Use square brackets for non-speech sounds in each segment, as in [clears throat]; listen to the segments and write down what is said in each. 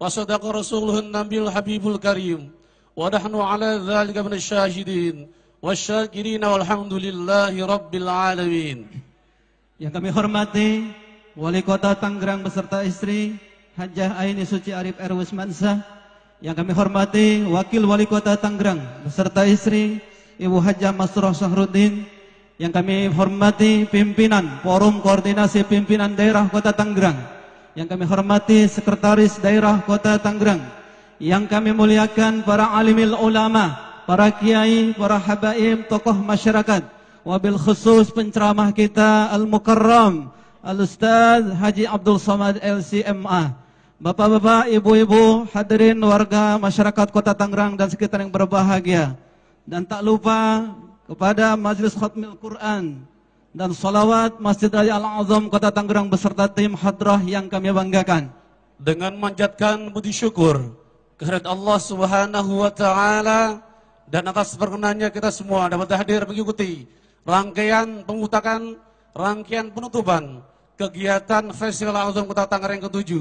وصدق رسوله النبي الحبيب الكريم ونحن على ذلك من الشاهدين والشاكرين والحمد لله رب العالمين Yang kami hormati Wali Kota Tangerang beserta istri Hajah Aini Suci Arif Erwis Mansah Yang kami hormati Wakil Wali Kota Tangerang beserta istri Ibu Hajah Masroh Sahrudin Yang kami hormati pimpinan Forum Koordinasi Pimpinan Daerah Kota Tangerang Yang kami hormati Sekretaris Daerah Kota Tangerang Yang kami muliakan para alimil ulama Para kiai, para habaim, tokoh masyarakat Wabil khusus penceramah kita Al-Mukarram Al-Ustaz Haji Abdul Samad LCMA Bapak-bapak, ibu-ibu, hadirin warga masyarakat Kota Tangerang dan sekitar yang berbahagia Dan tak lupa kepada Majlis Khatmil Quran dan salawat Masjid Raya Al-Azam Kota Tangerang beserta tim hadrah yang kami banggakan. Dengan manjatkan budi syukur kehadirat Allah Subhanahu wa taala dan atas perkenannya kita semua dapat hadir mengikuti rangkaian pengutakan, rangkaian penutupan kegiatan Festival Al-Azam Kota Tangerang ke-7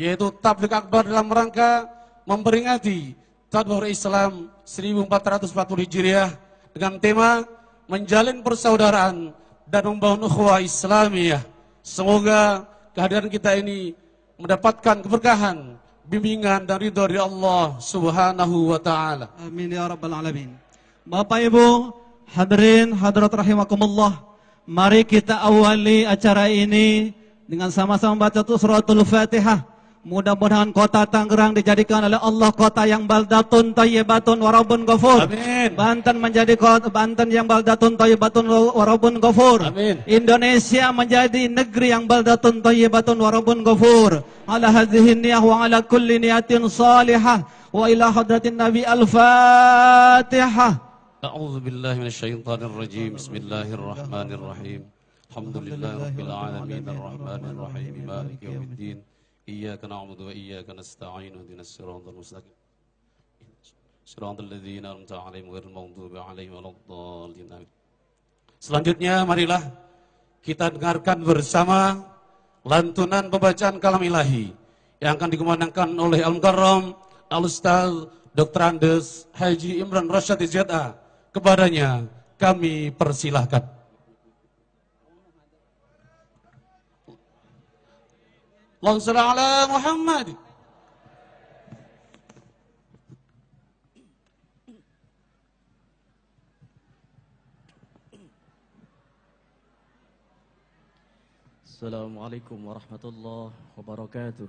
yaitu tablik akbar dalam rangka memperingati Tadbur Islam 1440 Hijriah dengan tema menjalin persaudaraan dan membangun ukhwah Islamiyah. Semoga kehadiran kita ini mendapatkan keberkahan, bimbingan dari dari Allah Subhanahu wa taala. Amin ya rabbal alamin. Bapak Ibu, hadirin hadirat rahimakumullah, mari kita awali acara ini dengan sama-sama baca -sama suratul Fatihah. Mudah-mudahan kota Tangerang dijadikan oleh Allah kota yang baldatun tayyibatun warabun ghafur. Amin. Banten menjadi kota Banten yang baldatun tayyibatun warabun ghafur. Amin. Indonesia menjadi negeri yang baldatun tayyibatun warabun ghafur. Ala hadhihi niyah wa ala kulli niyatin salihah wa ila hadratin Nabi Al-Fatihah. أعوذ بالله من الشيطان Bismillahirrahmanirrahim. بسم Bismillahirrahmanirrahim. الرحمن الرحيم الحمد لله رب العالمين إياك نعبد وإياك نستعين اهدنا الصراط المستقيم صراط الذين أنعمت عليهم غير المغضوب عليهم ولا الضالين Selanjutnya marilah kita dengarkan bersama lantunan pembacaan kalam ilahi yang akan dikumandangkan oleh Al-Mukarram Al-Ustaz Dr. Andes Haji Imran Rasyad Zeta. Kepadanya kami persilahkan. اللهم صل على محمد السلام عليكم ورحمة الله وبركاته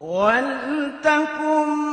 ولتكن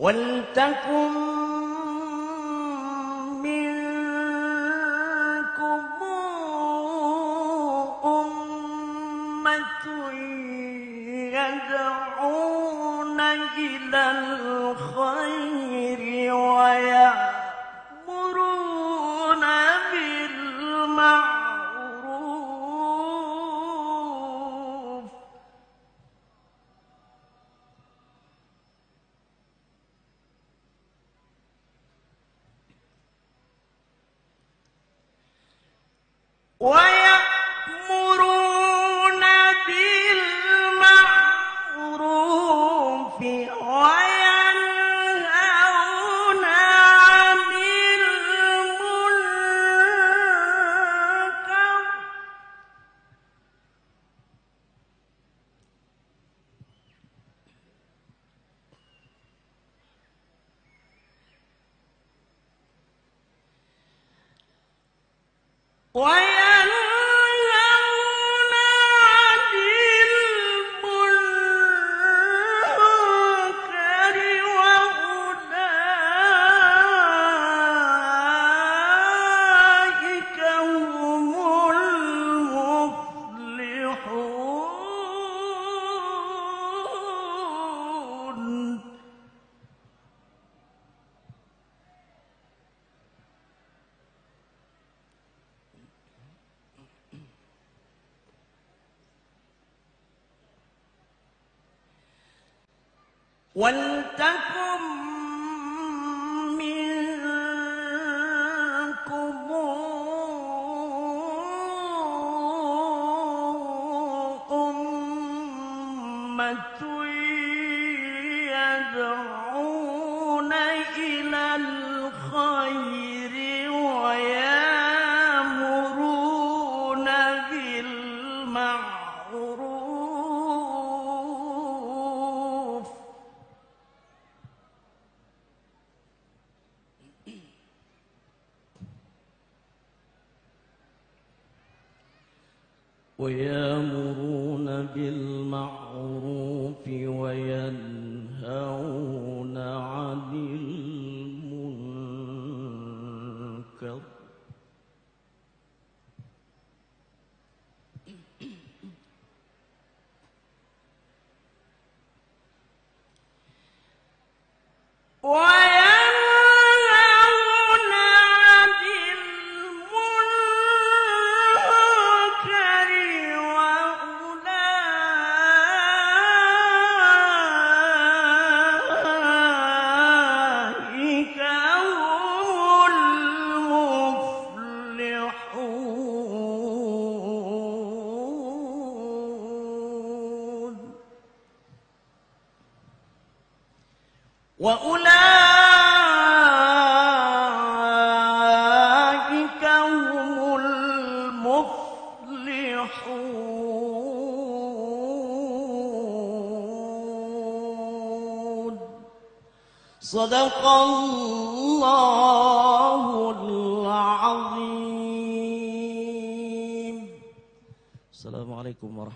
ولتكن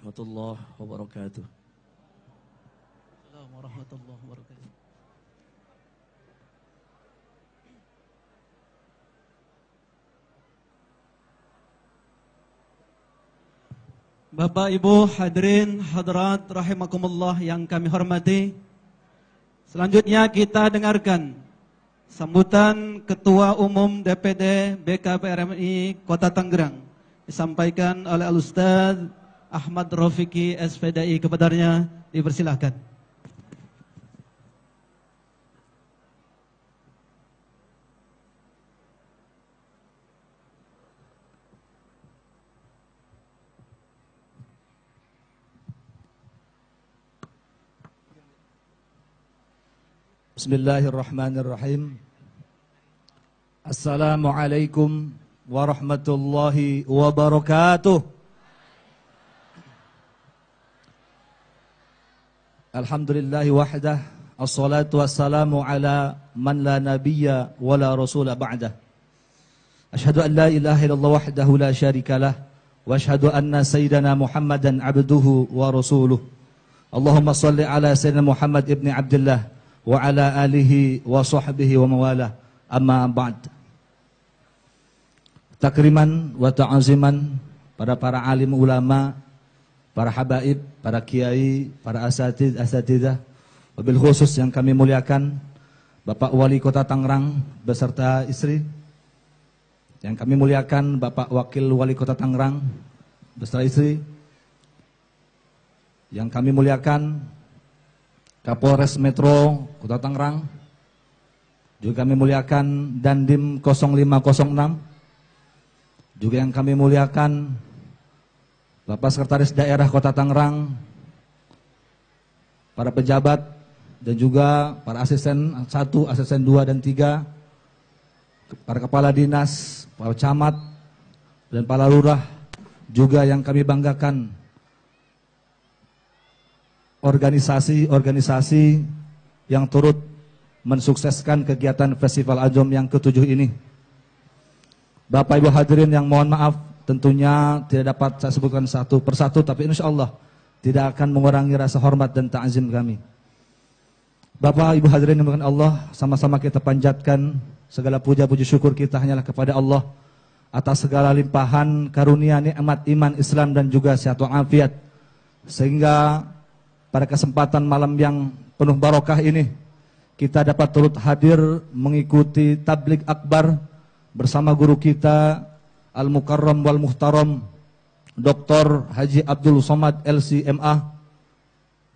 warahmatullahi wabarakatuh. Assalamualaikum warahmatullahi wabarakatuh. Bapak Ibu hadirin hadirat rahimakumullah yang kami hormati. Selanjutnya kita dengarkan sambutan Ketua Umum DPD BKPRMI Kota Tangerang disampaikan oleh Al Ustaz Ahmad Rofiki SPDI kepadanya dipersilahkan. Bismillahirrahmanirrahim. Assalamualaikum warahmatullahi wabarakatuh. الحمد لله وحده الصلاة والسلام على من لا نبي ولا رسول بعده أشهد أن لا إله إلا الله وحده لا شريك له وأشهد أن سيدنا محمدا عبده ورسوله اللهم صل على سيدنا محمد ابن عبد الله وعلى آله وصحبه وموالاه أما بعد تكريما وتعظيما ta'aziman pada para alim ulama para habaib, para kiai, para asatid, asatidah, wabil khusus yang kami muliakan, Bapak Wali Kota Tangerang beserta istri, yang kami muliakan Bapak Wakil Wali Kota Tangerang beserta istri, yang kami muliakan Kapolres Metro Kota Tangerang, juga kami muliakan Dandim 0506, juga yang kami muliakan Bapak Sekretaris Daerah Kota Tangerang, para pejabat dan juga para asisten satu, asisten dua dan tiga, para kepala dinas, para camat dan para lurah juga yang kami banggakan organisasi-organisasi yang turut mensukseskan kegiatan Festival Ajom yang ketujuh ini. Bapak Ibu hadirin yang mohon maaf Tentunya tidak dapat saya sebutkan satu persatu, tapi insya Allah tidak akan mengurangi rasa hormat dan ta'zim kami. Bapak Ibu hadirin yang Allah, sama-sama kita panjatkan segala puja puji syukur kita hanyalah kepada Allah atas segala limpahan karunia nikmat iman Islam dan juga sehat afiat. Sehingga pada kesempatan malam yang penuh barokah ini kita dapat turut hadir mengikuti tablik akbar bersama guru kita Al-Mukarram wal Muhtaram Dr. Haji Abdul Somad LCMA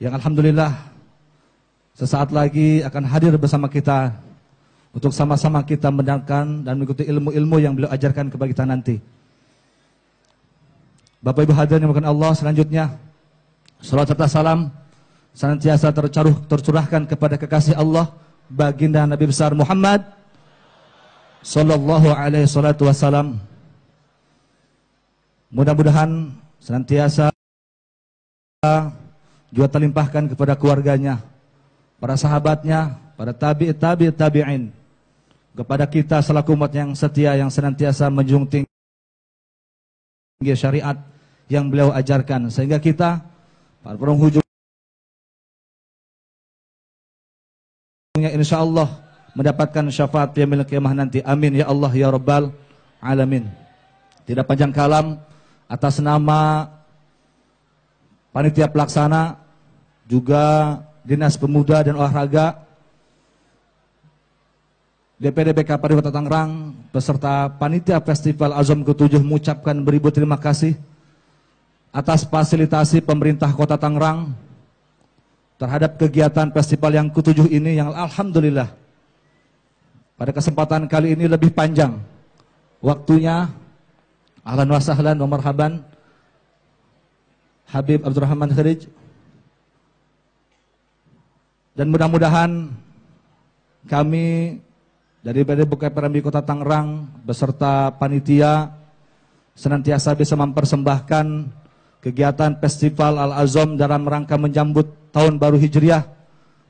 yang alhamdulillah sesaat lagi akan hadir bersama kita untuk sama-sama kita mendengarkan dan mengikuti ilmu-ilmu yang beliau ajarkan kepada kita nanti. Bapak Ibu hadirin yang bukan Allah, selanjutnya salawat serta salam senantiasa tercaruh tercurahkan kepada kekasih Allah baginda Nabi besar Muhammad sallallahu alaihi salatu wasallam. Mudah-mudahan senantiasa juga terlimpahkan kepada keluarganya, para sahabatnya, para tabi tabi tabi'in. Kepada kita selaku umat yang setia yang senantiasa menjunjung tinggi syariat yang beliau ajarkan sehingga kita para penghujung Insya Allah mendapatkan syafaat yang milik nanti. Amin ya Allah ya Rabbal alamin. Tidak panjang kalam atas nama panitia pelaksana juga Dinas Pemuda dan Olahraga DPD BKPD Kota Tangerang beserta panitia Festival Azom ke-7 mengucapkan beribu terima kasih atas fasilitasi pemerintah Kota Tangerang terhadap kegiatan festival yang ke-7 ini yang alhamdulillah pada kesempatan kali ini lebih panjang waktunya Ahlan wa sahlan wa marhaban. Habib Abdurrahman Kharij. Dan mudah-mudahan kami dari PD Bukai Perambi Kota Tangerang beserta panitia senantiasa bisa mempersembahkan kegiatan Festival Al-Azom dalam rangka menjambut tahun baru Hijriah.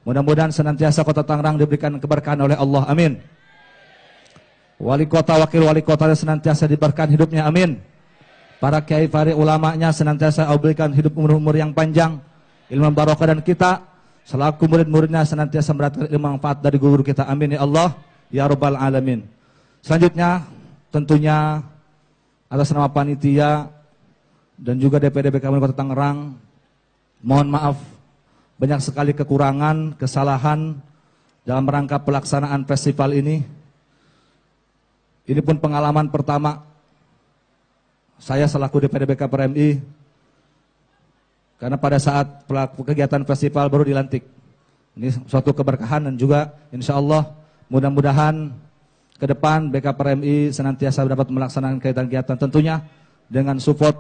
Mudah-mudahan senantiasa Kota Tangerang diberikan keberkahan oleh Allah. Amin. Wali kota, wakil wali Kota, kotanya senantiasa diberikan hidupnya, amin. Para kiai fari ulamanya senantiasa diberikan hidup umur-umur yang panjang, ilmu barokah dan kita selaku murid-muridnya senantiasa mendapatkan ilmu manfaat dari guru kita, amin ya Allah, ya Rabbal Alamin. Selanjutnya tentunya atas nama panitia dan juga DPD BKM Kota Tangerang, mohon maaf banyak sekali kekurangan, kesalahan dalam rangka pelaksanaan festival ini ini pun pengalaman pertama saya selaku DPD BK PRMI karena pada saat pelaku kegiatan festival baru dilantik. Ini suatu keberkahan dan juga insya Allah mudah-mudahan ke depan BK PRMI senantiasa dapat melaksanakan kegiatan-kegiatan tentunya dengan support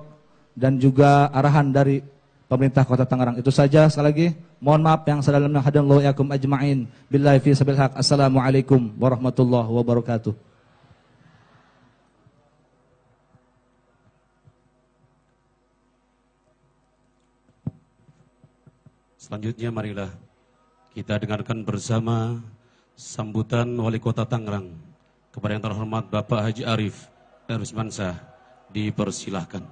dan juga arahan dari pemerintah kota Tangerang. Itu saja sekali lagi. Mohon maaf yang sedalamnya hadan lo yakum ajma'in. Billahi fi sabil haq. Assalamualaikum warahmatullahi wabarakatuh. Selanjutnya marilah kita dengarkan bersama sambutan Wali Kota Tangerang kepada yang terhormat Bapak Haji Arif Erusmansah dipersilahkan.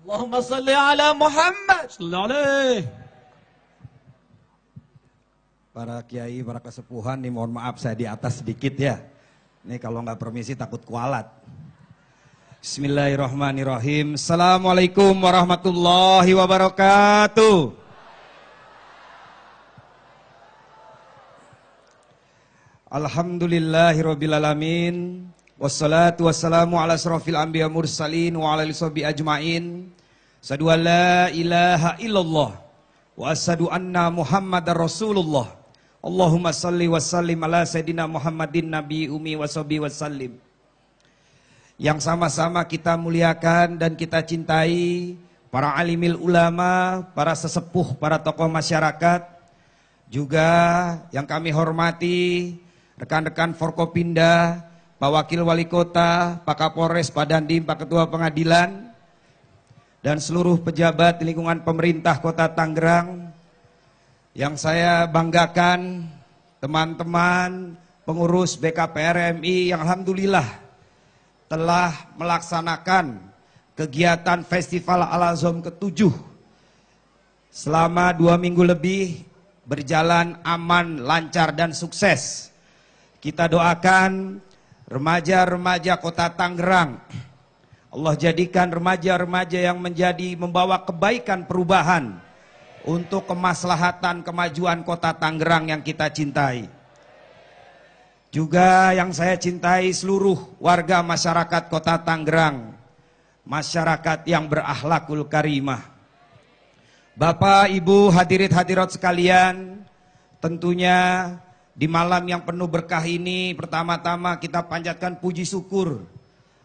Allahumma salli ala Muhammad. Sallallahu Para kiai, para kesepuhan, ini mohon maaf saya di atas sedikit ya. Ini kalau nggak permisi takut kualat. Bismillahirrahmanirrahim. Assalamualaikum warahmatullahi wabarakatuh. Alhamdulillahirrabbilalamin. Wassalatu wassalamu ala asrafil anbiya mursalin wa ala lisabi ajmain. Sadu an la ilaha illallah. Wa asadu anna muhammadar rasulullah. Allahumma salli wa sallim ala sayyidina muhammadin nabi umi wa sabi wa sallim yang sama-sama kita muliakan dan kita cintai, para alimil ulama, para sesepuh, para tokoh masyarakat, juga yang kami hormati, rekan-rekan Forkopinda, Pak Wakil Wali Kota, Pak Kapolres, Pak Dandim, Pak Ketua Pengadilan, dan seluruh pejabat di lingkungan pemerintah Kota Tangerang, yang saya banggakan teman-teman pengurus BKPRMI yang Alhamdulillah telah melaksanakan kegiatan Festival Al-Azom ke-7 selama dua minggu lebih berjalan aman, lancar, dan sukses. Kita doakan remaja-remaja kota Tangerang. Allah jadikan remaja-remaja yang menjadi membawa kebaikan perubahan untuk kemaslahatan kemajuan kota Tangerang yang kita cintai. Juga yang saya cintai seluruh warga masyarakat kota Tangerang. Masyarakat yang berakhlakul karimah. Bapak, Ibu, hadirin hadirat sekalian. Tentunya di malam yang penuh berkah ini pertama-tama kita panjatkan puji syukur.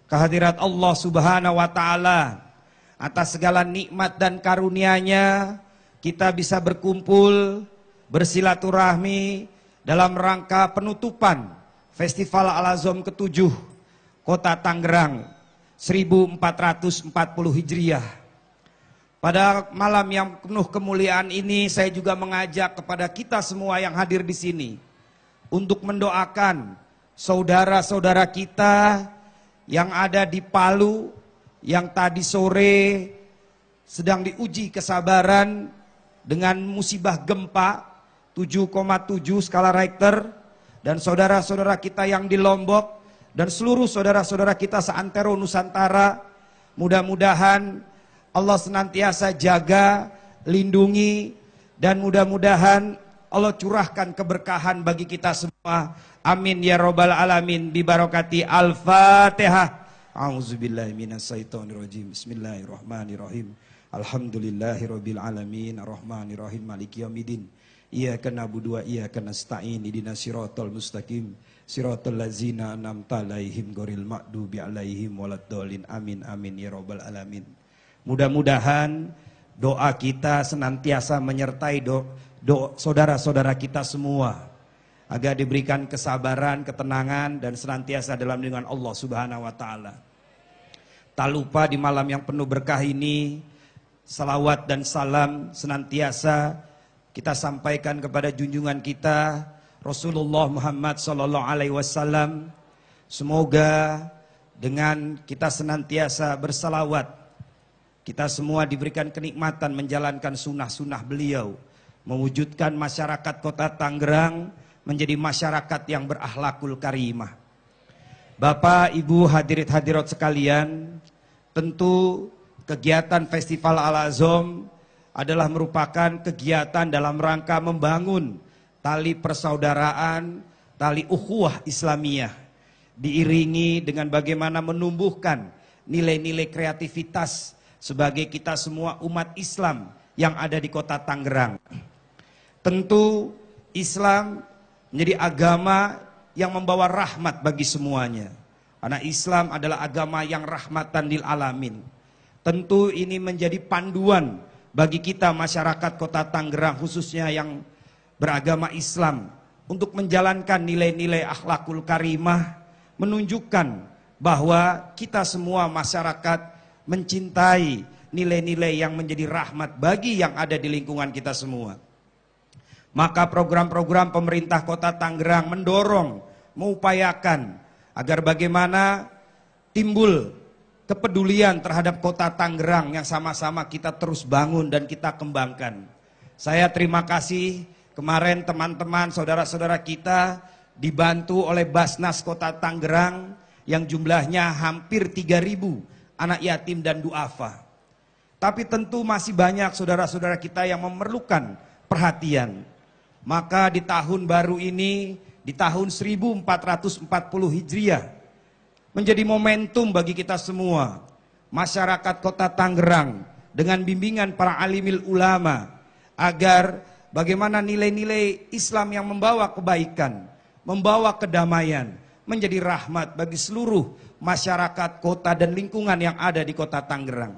Kehadirat Allah subhanahu wa ta'ala. Atas segala nikmat dan karunianya kita bisa berkumpul, bersilaturahmi dalam rangka penutupan Festival al Azom ke-7 Kota Tangerang 1440 Hijriah. Pada malam yang penuh kemuliaan ini saya juga mengajak kepada kita semua yang hadir di sini untuk mendoakan saudara-saudara kita yang ada di Palu yang tadi sore sedang diuji kesabaran dengan musibah gempa 7,7 skala Richter dan saudara-saudara kita yang di Lombok dan seluruh saudara-saudara kita seantero Nusantara mudah-mudahan Allah senantiasa jaga, lindungi dan mudah-mudahan Allah curahkan keberkahan bagi kita semua. Amin ya robbal alamin bibarokati al-Fatihah. A'udzubillahi minasyaitonirrajim. Bismillahirrahmanirrahim. Alhamdulillahirabbil alamin arrahmanirrahim maliki yaumiddin. Ia kena ia iya, kena kena ini di sirotol mustaqim Sirotol lazina enam talaihim, goril makdu bi 'alaihim dolin amin amin ya robbal alamin mudah-mudahan doa kita senantiasa menyertai do, do saudara-saudara kita semua agar diberikan kesabaran, ketenangan dan senantiasa dalam lindungan Allah Subhanahu wa taala. Tak lupa di malam yang penuh berkah ini salawat dan salam senantiasa kita sampaikan kepada junjungan kita Rasulullah Muhammad sallallahu alaihi wasallam. Semoga dengan kita senantiasa bersalawat kita semua diberikan kenikmatan menjalankan sunnah-sunnah beliau mewujudkan masyarakat kota Tangerang menjadi masyarakat yang berakhlakul karimah. Bapak, Ibu, hadirit hadirat sekalian, tentu kegiatan Festival Al-Azom adalah merupakan kegiatan dalam rangka membangun tali persaudaraan, tali ukhuwah Islamiyah diiringi dengan bagaimana menumbuhkan nilai-nilai kreativitas sebagai kita semua umat Islam yang ada di kota Tangerang. Tentu Islam menjadi agama yang membawa rahmat bagi semuanya. Karena Islam adalah agama yang rahmatan lil alamin. Tentu ini menjadi panduan bagi kita masyarakat kota Tangerang khususnya yang beragama Islam untuk menjalankan nilai-nilai akhlakul karimah menunjukkan bahwa kita semua masyarakat mencintai nilai-nilai yang menjadi rahmat bagi yang ada di lingkungan kita semua. Maka program-program pemerintah kota Tangerang mendorong, mengupayakan agar bagaimana timbul kepedulian terhadap kota Tangerang yang sama-sama kita terus bangun dan kita kembangkan. Saya terima kasih kemarin teman-teman saudara-saudara kita dibantu oleh Basnas Kota Tangerang yang jumlahnya hampir 3000 anak yatim dan duafa. Tapi tentu masih banyak saudara-saudara kita yang memerlukan perhatian. Maka di tahun baru ini, di tahun 1440 Hijriah, menjadi momentum bagi kita semua. Masyarakat kota Tangerang dengan bimbingan para alimil ulama agar bagaimana nilai-nilai Islam yang membawa kebaikan, membawa kedamaian, menjadi rahmat bagi seluruh masyarakat kota dan lingkungan yang ada di kota Tangerang.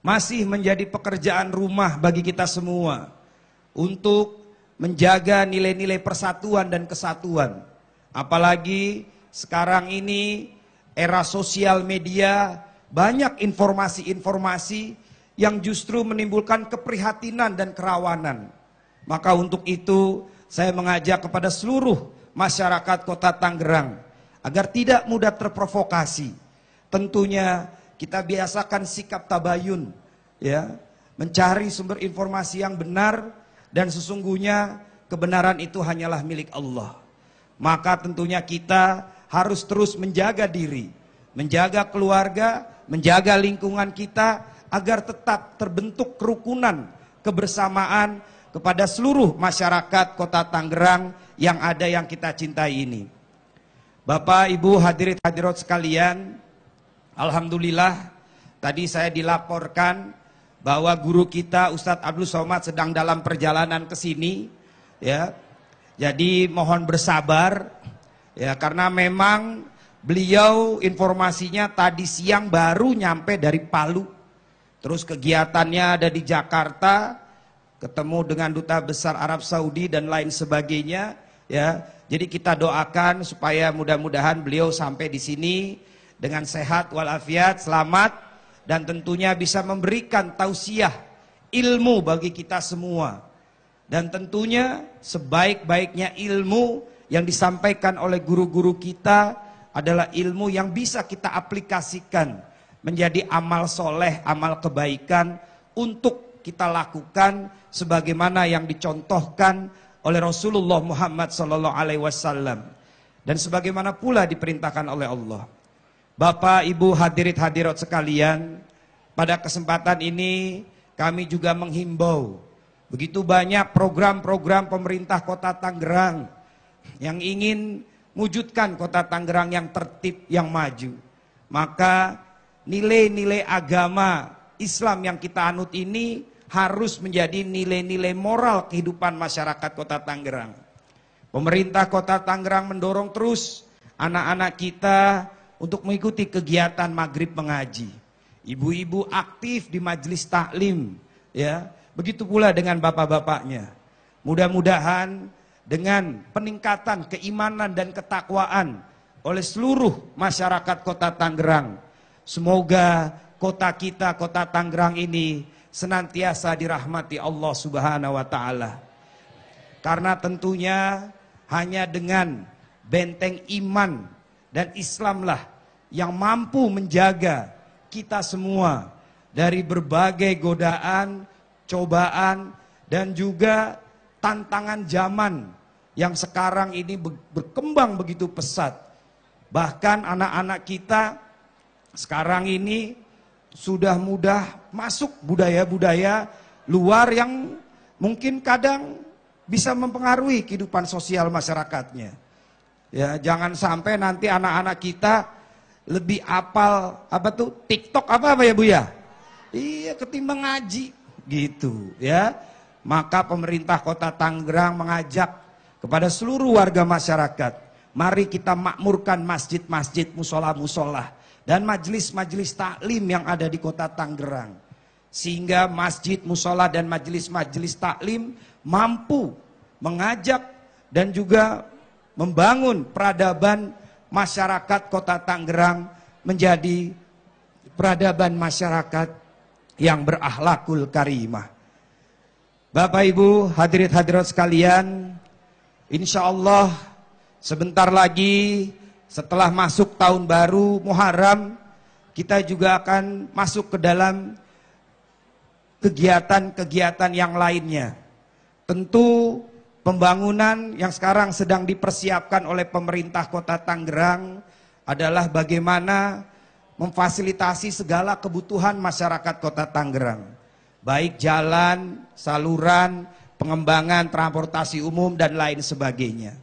Masih menjadi pekerjaan rumah bagi kita semua untuk menjaga nilai-nilai persatuan dan kesatuan. Apalagi sekarang ini era sosial media banyak informasi-informasi yang justru menimbulkan keprihatinan dan kerawanan. Maka untuk itu saya mengajak kepada seluruh masyarakat kota Tangerang agar tidak mudah terprovokasi. Tentunya kita biasakan sikap tabayun, ya, mencari sumber informasi yang benar dan sesungguhnya kebenaran itu hanyalah milik Allah. Maka tentunya kita harus terus menjaga diri, menjaga keluarga, menjaga lingkungan kita agar tetap terbentuk kerukunan, kebersamaan kepada seluruh masyarakat Kota Tangerang yang ada yang kita cintai ini. Bapak, Ibu, hadirin hadirat sekalian, alhamdulillah tadi saya dilaporkan bahwa guru kita Ustadz Abdul Somad sedang dalam perjalanan ke sini ya. Jadi mohon bersabar Ya, karena memang beliau informasinya tadi siang baru nyampe dari Palu. Terus kegiatannya ada di Jakarta, ketemu dengan duta besar Arab Saudi dan lain sebagainya, ya. Jadi kita doakan supaya mudah-mudahan beliau sampai di sini dengan sehat walafiat, selamat dan tentunya bisa memberikan tausiah ilmu bagi kita semua. Dan tentunya sebaik-baiknya ilmu yang disampaikan oleh guru-guru kita adalah ilmu yang bisa kita aplikasikan menjadi amal soleh, amal kebaikan untuk kita lakukan sebagaimana yang dicontohkan oleh Rasulullah Muhammad Sallallahu Alaihi Wasallam dan sebagaimana pula diperintahkan oleh Allah. Bapak, Ibu, hadirit hadirat sekalian, pada kesempatan ini kami juga menghimbau begitu banyak program-program pemerintah Kota Tangerang yang ingin wujudkan kota Tangerang yang tertib, yang maju. Maka nilai-nilai agama Islam yang kita anut ini harus menjadi nilai-nilai moral kehidupan masyarakat kota Tangerang. Pemerintah kota Tangerang mendorong terus anak-anak kita untuk mengikuti kegiatan maghrib mengaji. Ibu-ibu aktif di majelis taklim, ya. Begitu pula dengan bapak-bapaknya. Mudah-mudahan dengan peningkatan keimanan dan ketakwaan oleh seluruh masyarakat Kota Tangerang. Semoga kota kita, Kota Tangerang ini senantiasa dirahmati Allah Subhanahu wa taala. Karena tentunya hanya dengan benteng iman dan Islamlah yang mampu menjaga kita semua dari berbagai godaan, cobaan dan juga tantangan zaman yang sekarang ini berkembang begitu pesat. Bahkan anak-anak kita sekarang ini sudah mudah masuk budaya-budaya luar yang mungkin kadang bisa mempengaruhi kehidupan sosial masyarakatnya. Ya, jangan sampai nanti anak-anak kita lebih apal apa tuh TikTok apa apa ya Bu ya? Iya, ketimbang ngaji gitu ya. Maka pemerintah Kota Tangerang mengajak kepada seluruh warga masyarakat. Mari kita makmurkan masjid-masjid, musola-musola, dan majelis-majelis taklim yang ada di kota Tangerang. Sehingga masjid, musola, dan majelis-majelis taklim mampu mengajak dan juga membangun peradaban masyarakat kota Tangerang menjadi peradaban masyarakat yang berakhlakul karimah. Bapak Ibu, hadirat hadirat sekalian, Insya Allah sebentar lagi setelah masuk tahun baru Muharram kita juga akan masuk ke dalam kegiatan-kegiatan yang lainnya. Tentu pembangunan yang sekarang sedang dipersiapkan oleh pemerintah kota Tangerang adalah bagaimana memfasilitasi segala kebutuhan masyarakat kota Tangerang. Baik jalan, saluran, pengembangan transportasi umum dan lain sebagainya.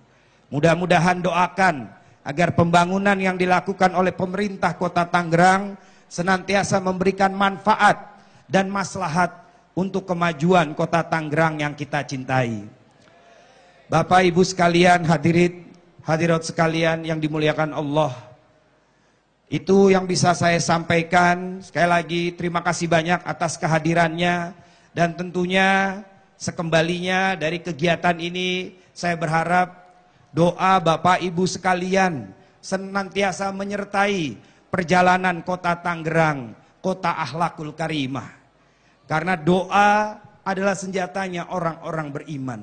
Mudah-mudahan doakan agar pembangunan yang dilakukan oleh pemerintah Kota Tangerang senantiasa memberikan manfaat dan maslahat untuk kemajuan Kota Tangerang yang kita cintai. Bapak Ibu sekalian, hadirin, hadirat sekalian yang dimuliakan Allah. Itu yang bisa saya sampaikan. Sekali lagi terima kasih banyak atas kehadirannya dan tentunya Sekembalinya dari kegiatan ini saya berharap doa Bapak Ibu sekalian senantiasa menyertai perjalanan kota Tangerang, kota ahlakul karimah. Karena doa adalah senjatanya orang-orang beriman.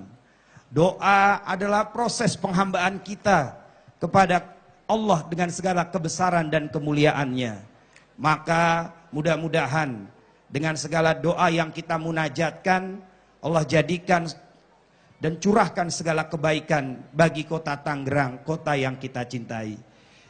Doa adalah proses penghambaan kita kepada Allah dengan segala kebesaran dan kemuliaannya. Maka mudah-mudahan dengan segala doa yang kita munajatkan, Allah jadikan dan curahkan segala kebaikan bagi kota Tangerang, kota yang kita cintai.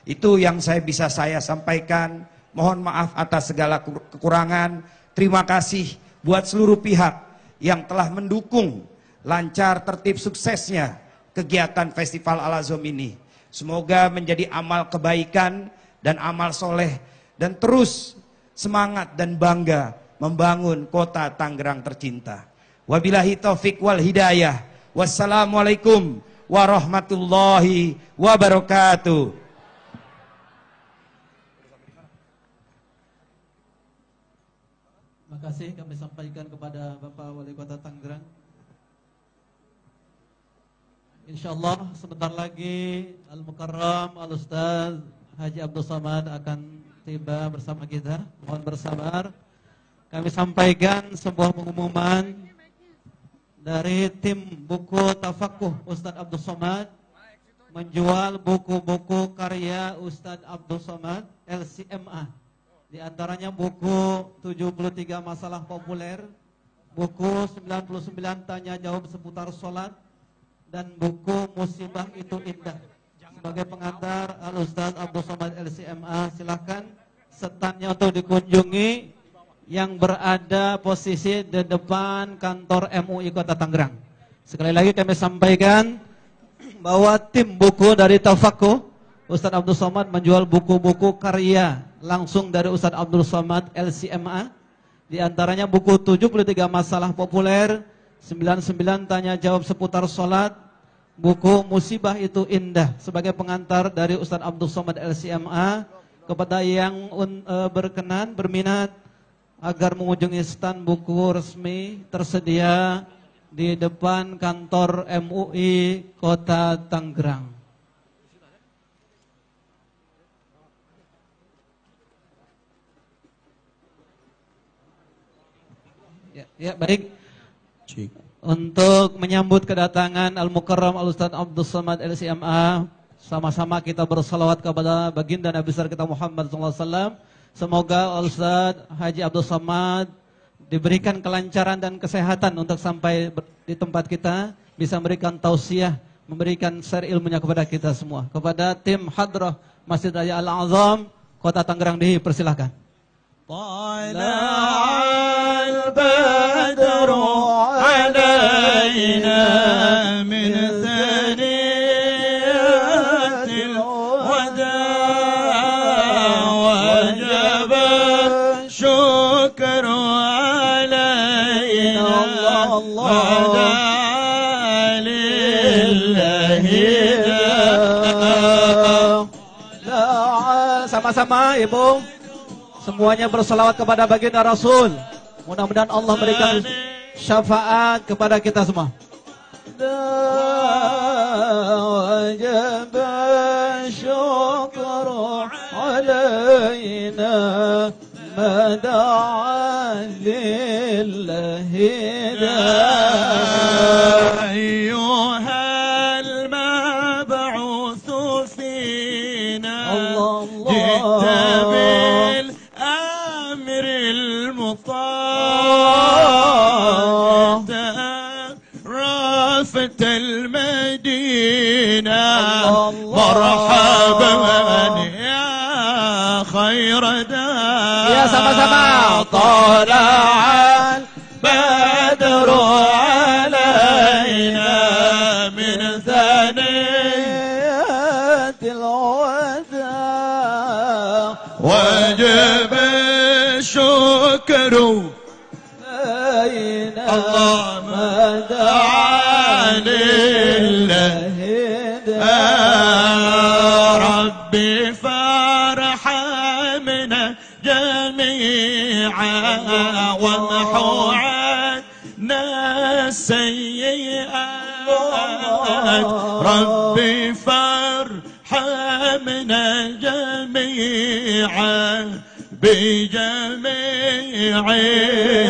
Itu yang saya bisa saya sampaikan. Mohon maaf atas segala kekurangan. Terima kasih buat seluruh pihak yang telah mendukung lancar tertib suksesnya kegiatan Festival Al-Azom ini. Semoga menjadi amal kebaikan dan amal soleh dan terus semangat dan bangga membangun kota Tangerang tercinta. Wabillahi taufik wal hidayah. Wassalamualaikum warahmatullahi wabarakatuh. Terima kasih kami sampaikan kepada Bapak Wali Kota Tangerang. Insya Allah sebentar lagi Al-Mukarram Al-Ustaz Haji Abdul Samad akan tiba bersama kita. Mohon bersabar. Kami sampaikan sebuah pengumuman dari tim buku Tafakuh Ustadz Abdul Somad menjual buku-buku karya Ustadz Abdul Somad LCMA. Di antaranya buku 73 Masalah Populer, buku 99 Tanya Jawab Seputar Sholat, dan buku Musibah Itu Indah. Sebagai pengantar Al-Ustaz Abdul Somad LCMA, silahkan setannya untuk dikunjungi yang berada posisi di depan kantor MUI Kota Tangerang. Sekali lagi kami sampaikan bahwa tim buku dari Tafakku Ustadz Abdul Somad menjual buku-buku karya langsung dari Ustadz Abdul Somad LCMA di antaranya buku 73 masalah populer 99 tanya jawab seputar sholat buku musibah itu indah sebagai pengantar dari Ustadz Abdul Somad LCMA kepada yang eh, berkenan berminat agar mengunjungi stand buku resmi tersedia di depan kantor MUI Kota Tangerang. Ya, ya baik. Cik. Untuk menyambut kedatangan Al-Mukarram Al-Ustaz Abdul Samad LCMA, sama-sama kita bersalawat kepada baginda Nabi besar kita Muhammad sallallahu alaihi wasallam Semoga Ustaz Haji Abdul Somad diberikan kelancaran dan kesehatan untuk sampai di tempat kita bisa memberikan tausiah, memberikan share ilmunya kepada kita semua. Kepada tim Hadroh Masjid Raya Al-Azam, Kota Tangerang di persilahkan. Al-Badru علينا sama-sama ibu semuanya bersolawat kepada baginda rasul mudah-mudahan Allah berikan syafaat kepada kita semua wajib syukur علينا ما دعا لله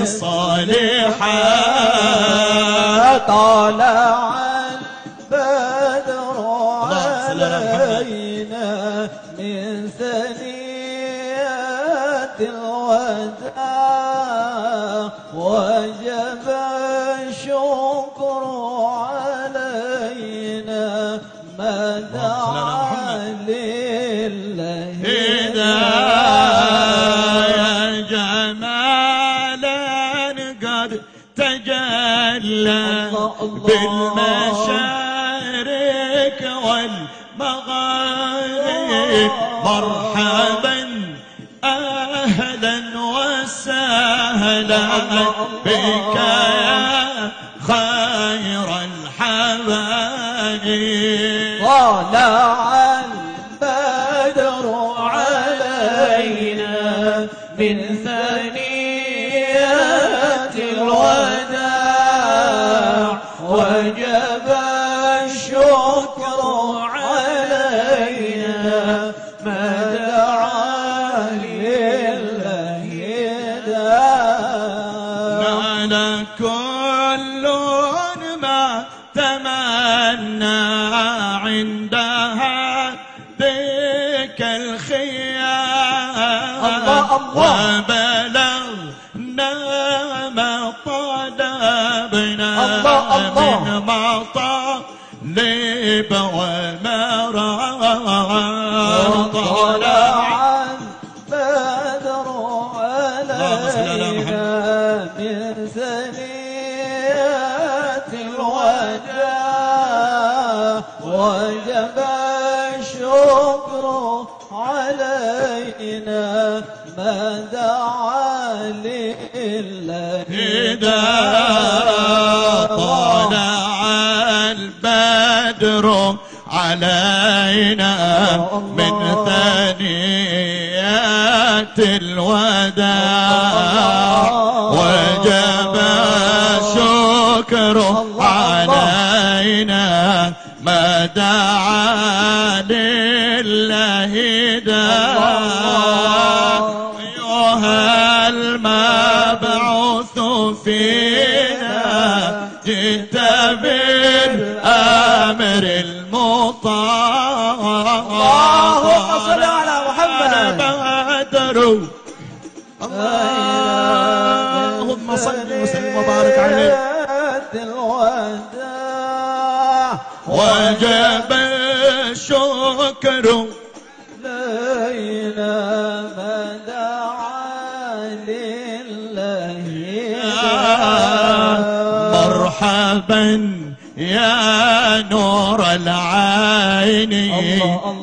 الصالحة طالع وجب الشكر ما دعا لله مرحبا يا نور العين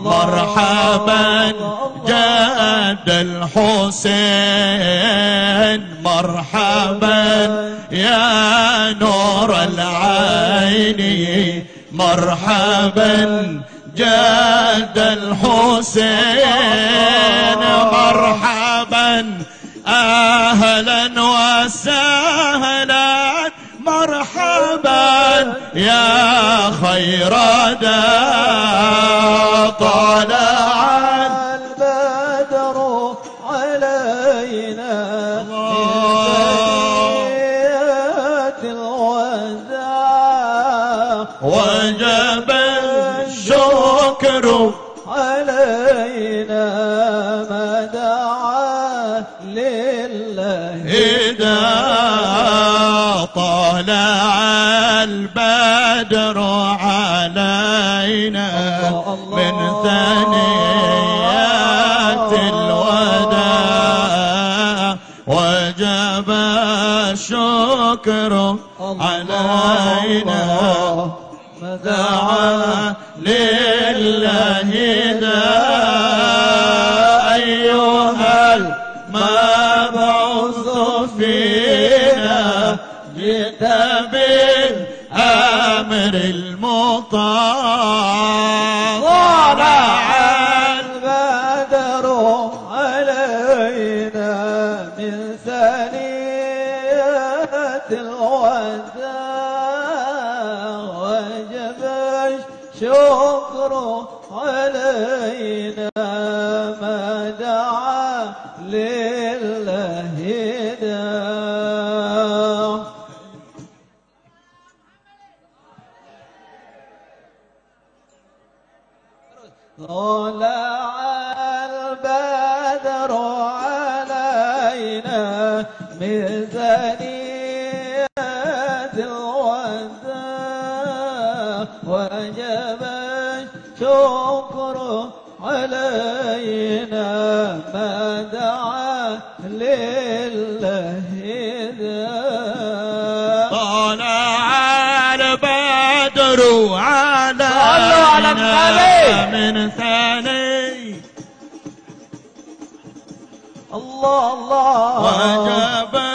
مرحبا جاد الحسين مرحبا يا نور العين مرحبا جاد الحسين مرحبا اهلا وسهلا مرحبا يا خير دا طلعت بدر علينا من ثنيات الوداع وجب الشكر علينا فدعا الخطاب من ثاني الله الله وجبت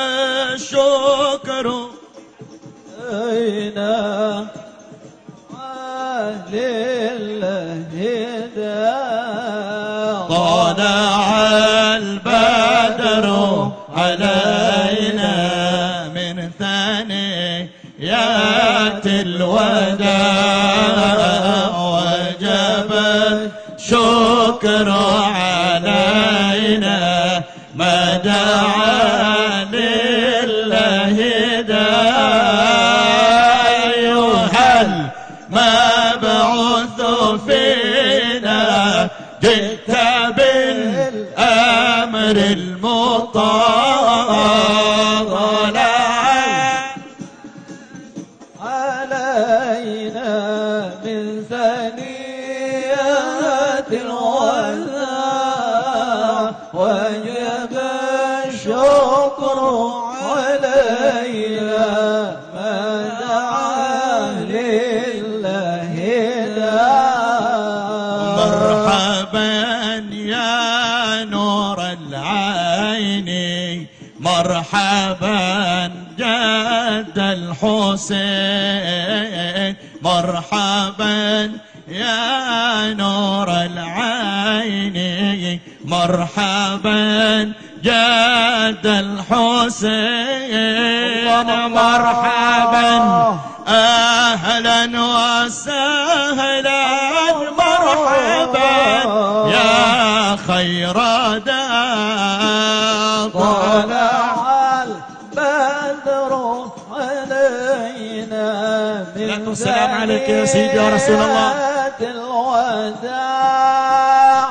مرحبا يا نور العين مرحبا جد الحسين مرحبا يا نور العين مرحبا جاد الحسين مرحبا اهلا وسهلا ويرادا طلع البدر علينا من والسلام عليك يا سيدي يا رسول الله الوداع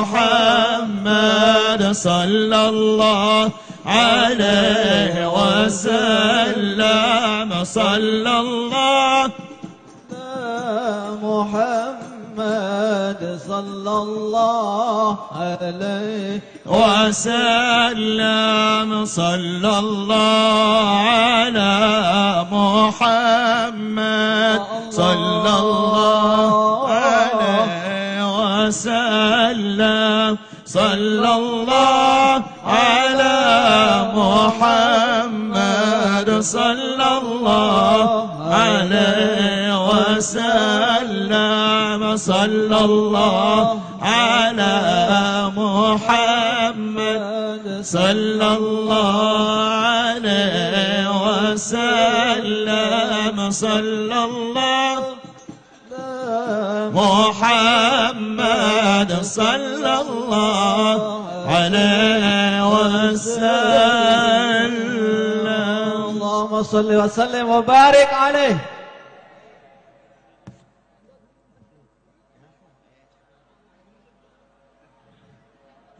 محمد صلى الله عليه وسلم صلى الله محمد صلى الله عليه وسلم صلى الله على محمد صلى الله صلى الله على محمد صلى الله عليه وسلم صلى الله على محمد صلى الله عليه وسلم صلى الله محمد صلى عليه اللهم صل وسلم وبارك عليه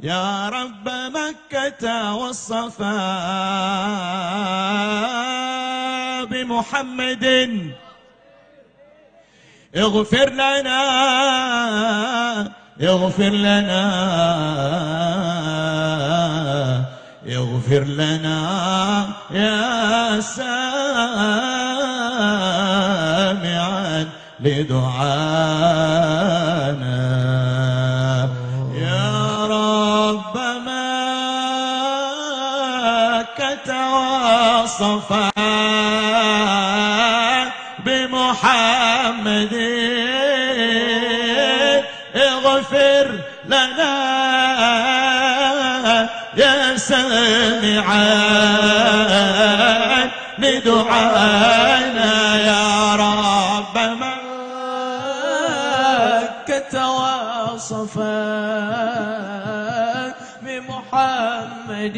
يا رب مكة والصفا بمحمد اغفر لنا يغفر لنا يغفر لنا يا سامعا لدعانا يا رب ما كتوصفا بمحمد بدعانا يا رب معك تواصف بمحمد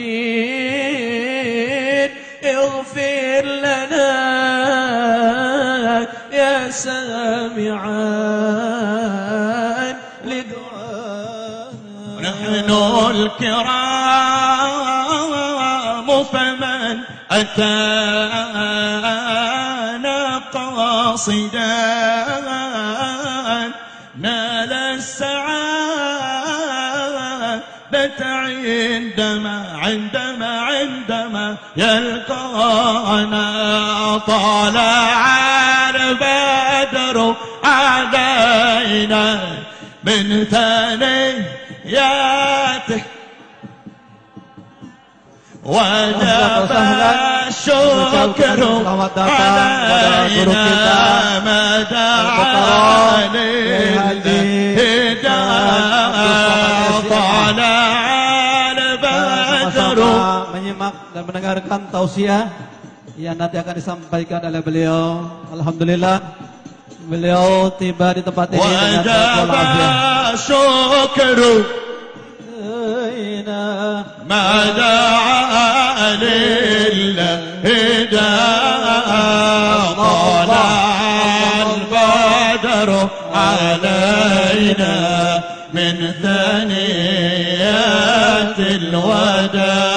اغفر لنا يا سامعان لدعاء نحن الكرام أتانا قاصدا نال السعادة عندما عندما عندما يلقانا طالع البدر علينا من ثني يا Wadabala syukurun alaina madarani dan mendengarkan tausiah yang nanti akan disampaikan oleh beliau. Alhamdulillah beliau tiba di tempat ini dengan syukur. علينا ما دعا لله إذا طلع البدر علينا من ثنيات الوداع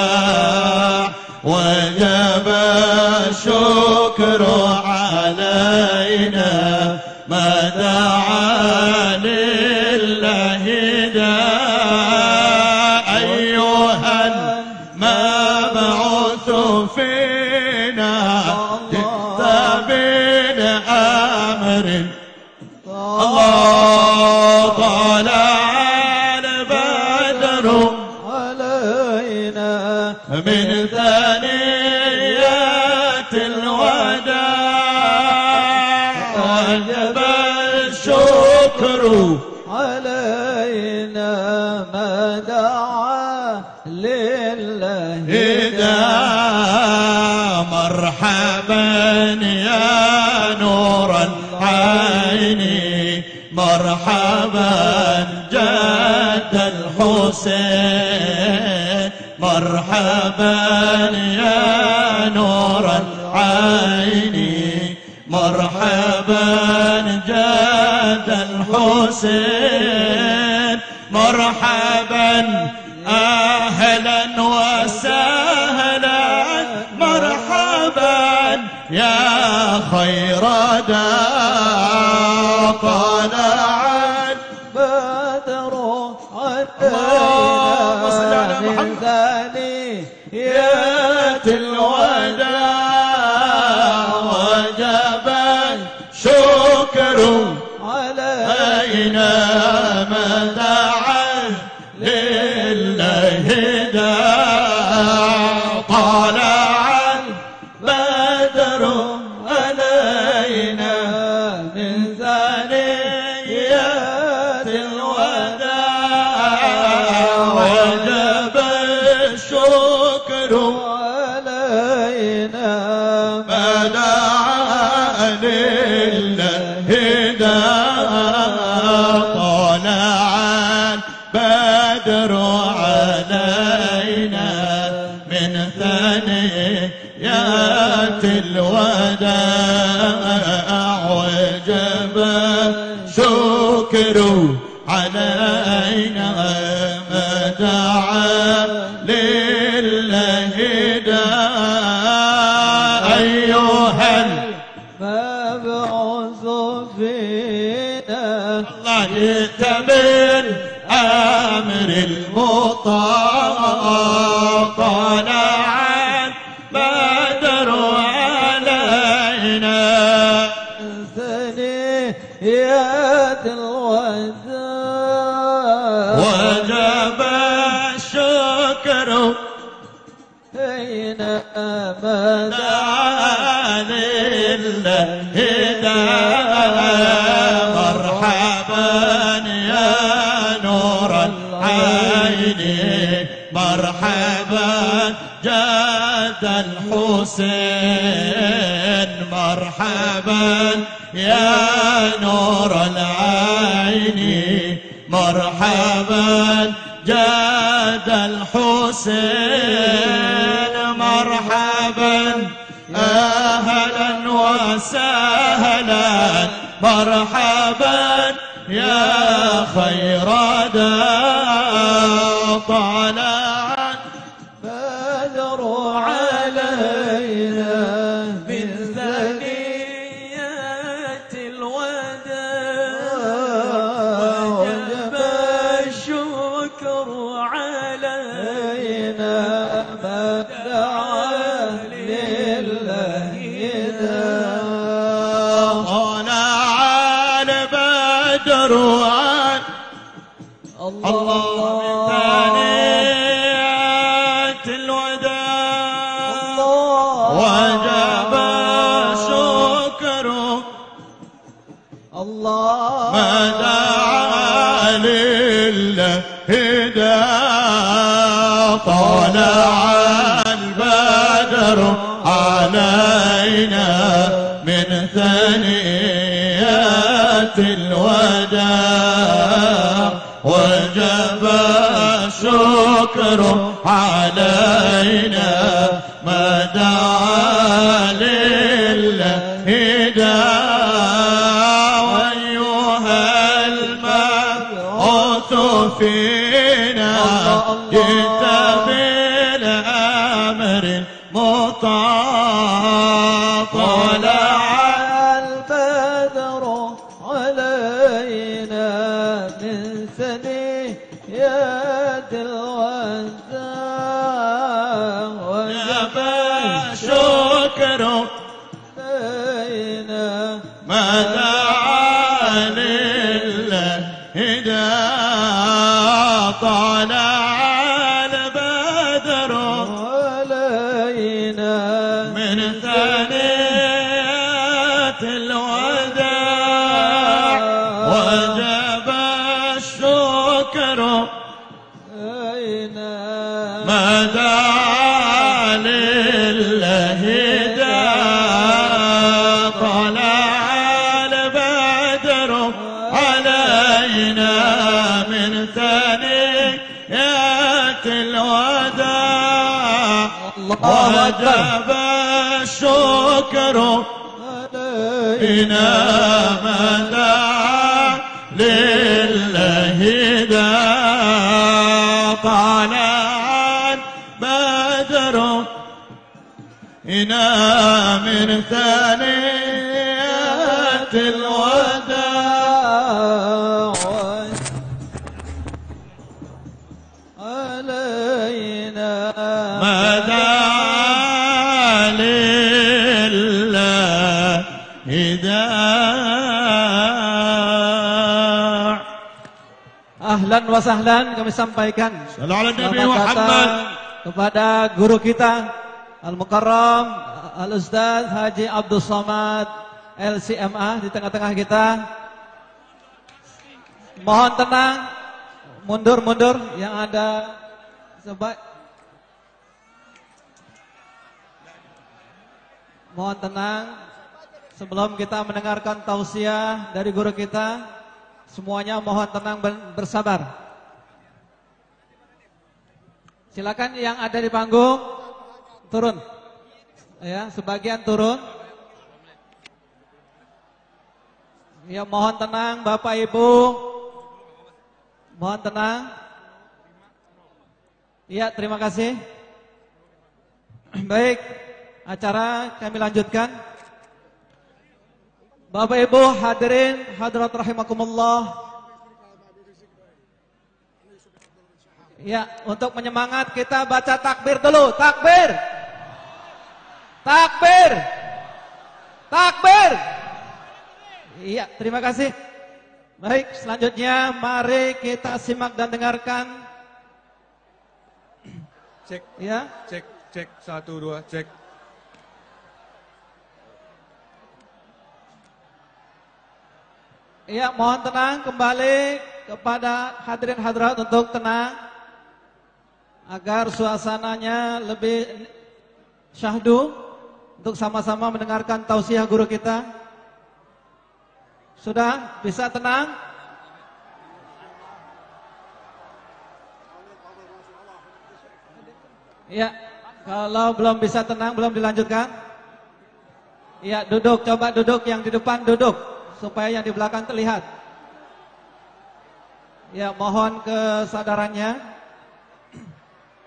مرحبا جد الحسين مرحبا يا نور العين مرحبا جد الحسين مرحبا اهلا وسهلا مرحبا يا خير دار طلع اللهم صل على يا يا نور العين مرحبا جاد الحسين مرحبا اهلا وسهلا مرحبا يا خير داط طعنا من ثانية الوداع وجب الشكر ما دعا لله داع طلع البدر علينا من ثانية الوداع الله وكرم علينا ما لله دا طالع بدر إنا من ثاني Ahlan wa sahlan kami sampaikan kata kepada guru kita Al-Mukarram Al-Ustaz Haji Abdul Somad LCMA di tengah-tengah kita Mohon tenang Mundur-mundur yang ada Sebaik Mohon tenang Sebelum kita mendengarkan tausiah dari guru kita Semuanya mohon tenang bersabar. Silakan yang ada di panggung turun. Ya, sebagian turun. Ya, mohon tenang Bapak Ibu. Mohon tenang. Iya, terima kasih. [clears throat] Baik, acara kami lanjutkan. Bapak Ibu hadirin hadirat rahimakumullah. Ya, untuk menyemangat kita baca takbir dulu. Takbir. Takbir. Takbir. Iya, terima kasih. Baik, selanjutnya mari kita simak dan dengarkan. Cek. Ya. Cek, cek. Satu, dua, cek. Iya, mohon tenang kembali kepada hadirin hadirat untuk tenang agar suasananya lebih syahdu untuk sama-sama mendengarkan tausiah guru kita. Sudah bisa tenang? Ya, kalau belum bisa tenang belum dilanjutkan. Ya, duduk coba duduk yang di depan duduk supaya yang di belakang terlihat. Ya, mohon kesadarannya.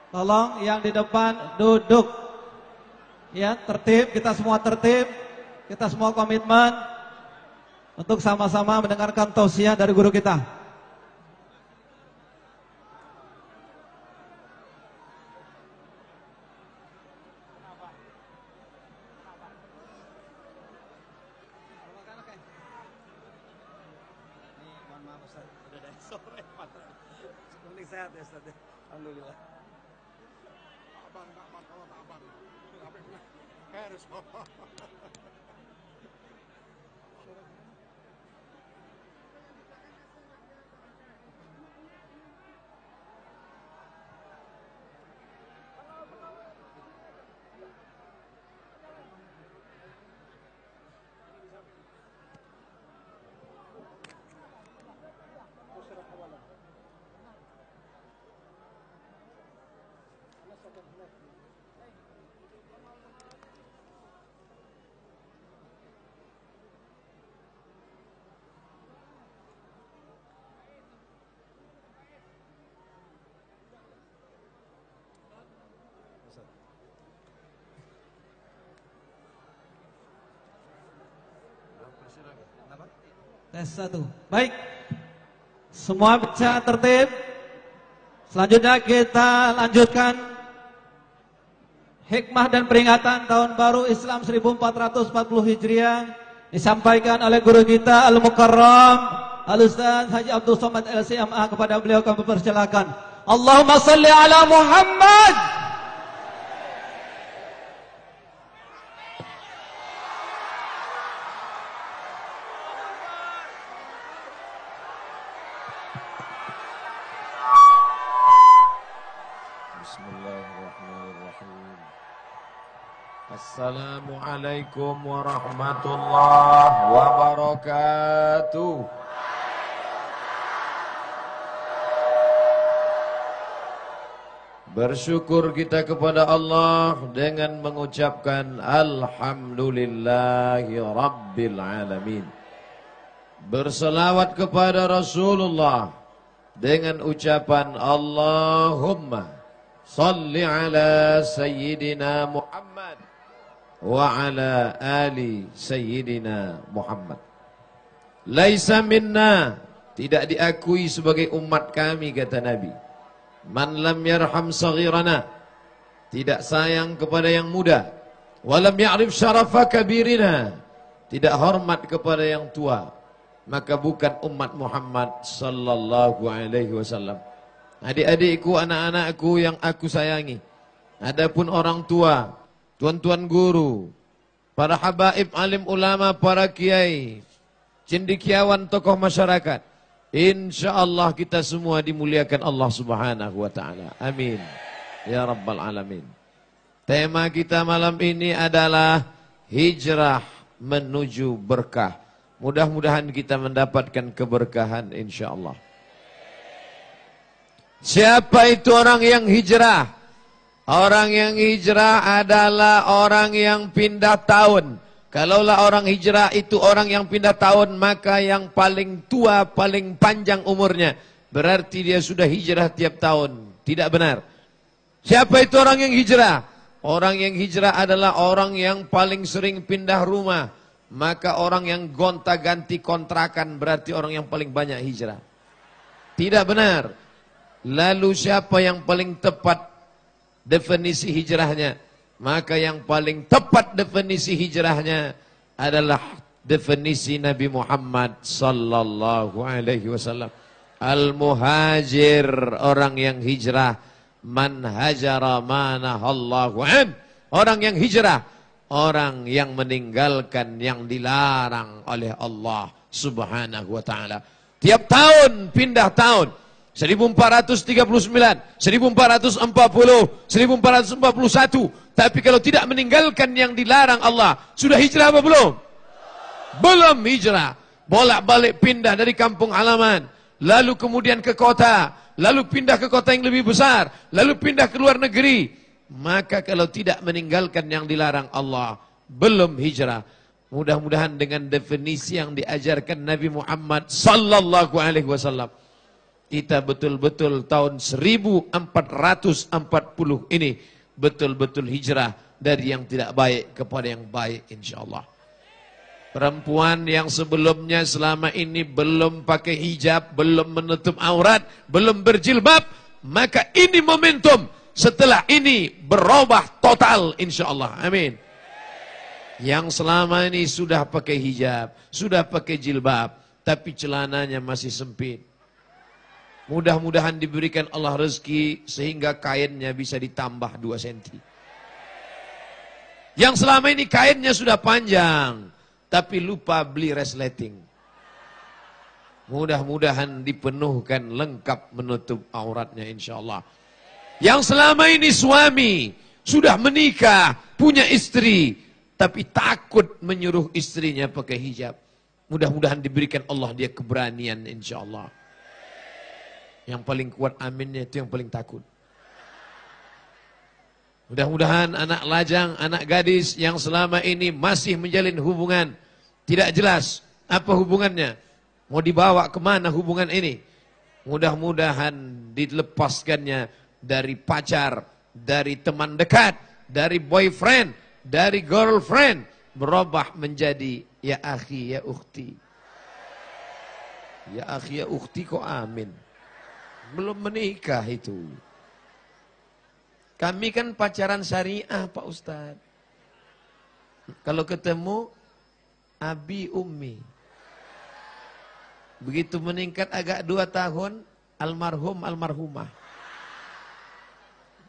Tolong yang di depan duduk. Ya, tertib, kita semua tertib. Kita semua komitmen untuk sama-sama mendengarkan tausiah dari guru kita. Tes satu. Baik. Semua bisa tertib. Selanjutnya kita lanjutkan hikmah dan peringatan tahun baru Islam 1440 Hijriah disampaikan oleh guru kita Al-Mukarram Al-Ustaz Haji Abdul Somad LCMA kepada beliau kami persilakan Allahumma salli ala Muhammad Assalamualaikum ورحمة wabarakatuh. Bersyukur kita kepada Allah dengan mengucapkan Alhamdulillahi Rabbil Alamin Berselawat kepada Rasulullah dengan ucapan Allahumma Salli ala Sayyidina Muhammad wa ala ali sayyidina Muhammad. Laisa minna tidak diakui sebagai umat kami kata Nabi. Man lam yarham sahirana tidak sayang kepada yang muda. Walam ya'rif syarafa kabirina tidak hormat kepada yang tua. Maka bukan umat Muhammad sallallahu alaihi wasallam. Adik-adikku, anak-anakku yang aku sayangi. Adapun orang tua, tuan-tuan guru, para habaib alim ulama, para kiai, cendikiawan tokoh masyarakat. Insya Allah kita semua dimuliakan Allah subhanahu wa ta'ala. Amin. Ya Rabbal Alamin. Tema kita malam ini adalah hijrah menuju berkah. Mudah-mudahan kita mendapatkan keberkahan insya Allah. Siapa itu orang yang hijrah? Orang yang hijrah adalah orang yang pindah tahun. Kalaulah orang hijrah itu orang yang pindah tahun, maka yang paling tua, paling panjang umurnya. Berarti dia sudah hijrah tiap tahun. Tidak benar. Siapa itu orang yang hijrah? Orang yang hijrah adalah orang yang paling sering pindah rumah. Maka orang yang gonta ganti kontrakan berarti orang yang paling banyak hijrah. Tidak benar. Lalu siapa yang paling tepat definisi hijrahnya. Maka yang paling tepat definisi hijrahnya adalah definisi Nabi Muhammad sallallahu alaihi wasallam. Al-muhajir orang yang hijrah man hajara manahallahu an. Orang yang hijrah orang yang meninggalkan yang dilarang oleh Allah Subhanahu wa taala. Tiap tahun pindah tahun 1439, 1440, 1441. Tapi kalau tidak meninggalkan yang dilarang Allah, sudah hijrah apa belum? Belum hijrah. Bolak-balik pindah dari kampung halaman, lalu kemudian ke kota, lalu pindah ke kota yang lebih besar, lalu pindah ke luar negeri. Maka kalau tidak meninggalkan yang dilarang Allah, belum hijrah. Mudah-mudahan dengan definisi yang diajarkan Nabi Muhammad sallallahu alaihi wasallam. kita betul-betul tahun 1440 ini betul-betul hijrah dari yang tidak baik kepada yang baik insya Allah Perempuan yang sebelumnya selama ini belum pakai hijab, belum menutup aurat, belum berjilbab, maka ini momentum setelah ini berubah total insya Allah Amin. Yang selama ini sudah pakai hijab, sudah pakai jilbab, tapi celananya masih sempit Mudah-mudahan diberikan Allah rezeki sehingga kainnya bisa ditambah 2 cm. Yang selama ini kainnya sudah panjang, tapi lupa beli resleting. Mudah-mudahan dipenuhkan lengkap menutup auratnya insya Allah. Yang selama ini suami sudah menikah, punya istri, tapi takut menyuruh istrinya pakai hijab. Mudah-mudahan diberikan Allah dia keberanian insya Allah. Yang paling kuat aminnya itu yang paling takut. Mudah-mudahan anak lajang, anak gadis yang selama ini masih menjalin hubungan. Tidak jelas apa hubungannya. Mau dibawa kemana hubungan ini. Mudah-mudahan dilepaskannya dari pacar, dari teman dekat, dari boyfriend, dari girlfriend. Berubah menjadi ya akhi, ya ukhti. Ya akhi, ya ukhti kok amin belum menikah itu. Kami kan pacaran syariah Pak Ustaz. Kalau ketemu, Abi Ummi. Begitu meningkat agak dua tahun, almarhum, almarhumah.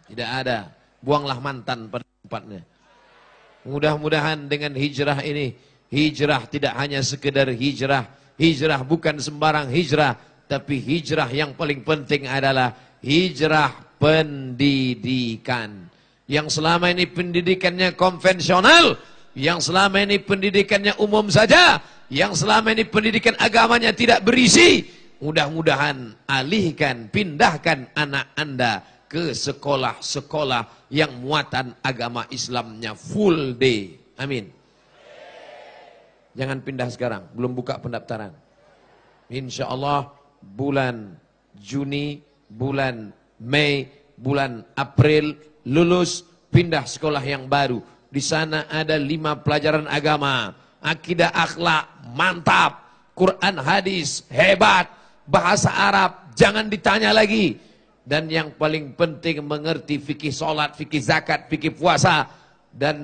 Tidak ada. Buanglah mantan pada tempatnya. Mudah-mudahan dengan hijrah ini, hijrah tidak hanya sekedar hijrah. Hijrah bukan sembarang hijrah, tapi hijrah yang paling penting adalah hijrah pendidikan. Yang selama ini pendidikannya konvensional, yang selama ini pendidikannya umum saja, yang selama ini pendidikan agamanya tidak berisi. Mudah-mudahan alihkan, pindahkan anak anda ke sekolah-sekolah yang muatan agama Islamnya full day. Amin. Jangan pindah sekarang, belum buka pendaftaran. Insya Allah bulan Juni, bulan Mei, bulan April lulus pindah sekolah yang baru. Di sana ada lima pelajaran agama, akidah akhlak mantap, Quran hadis hebat, bahasa Arab jangan ditanya lagi. Dan yang paling penting mengerti fikih solat, fikih zakat, fikih puasa. Dan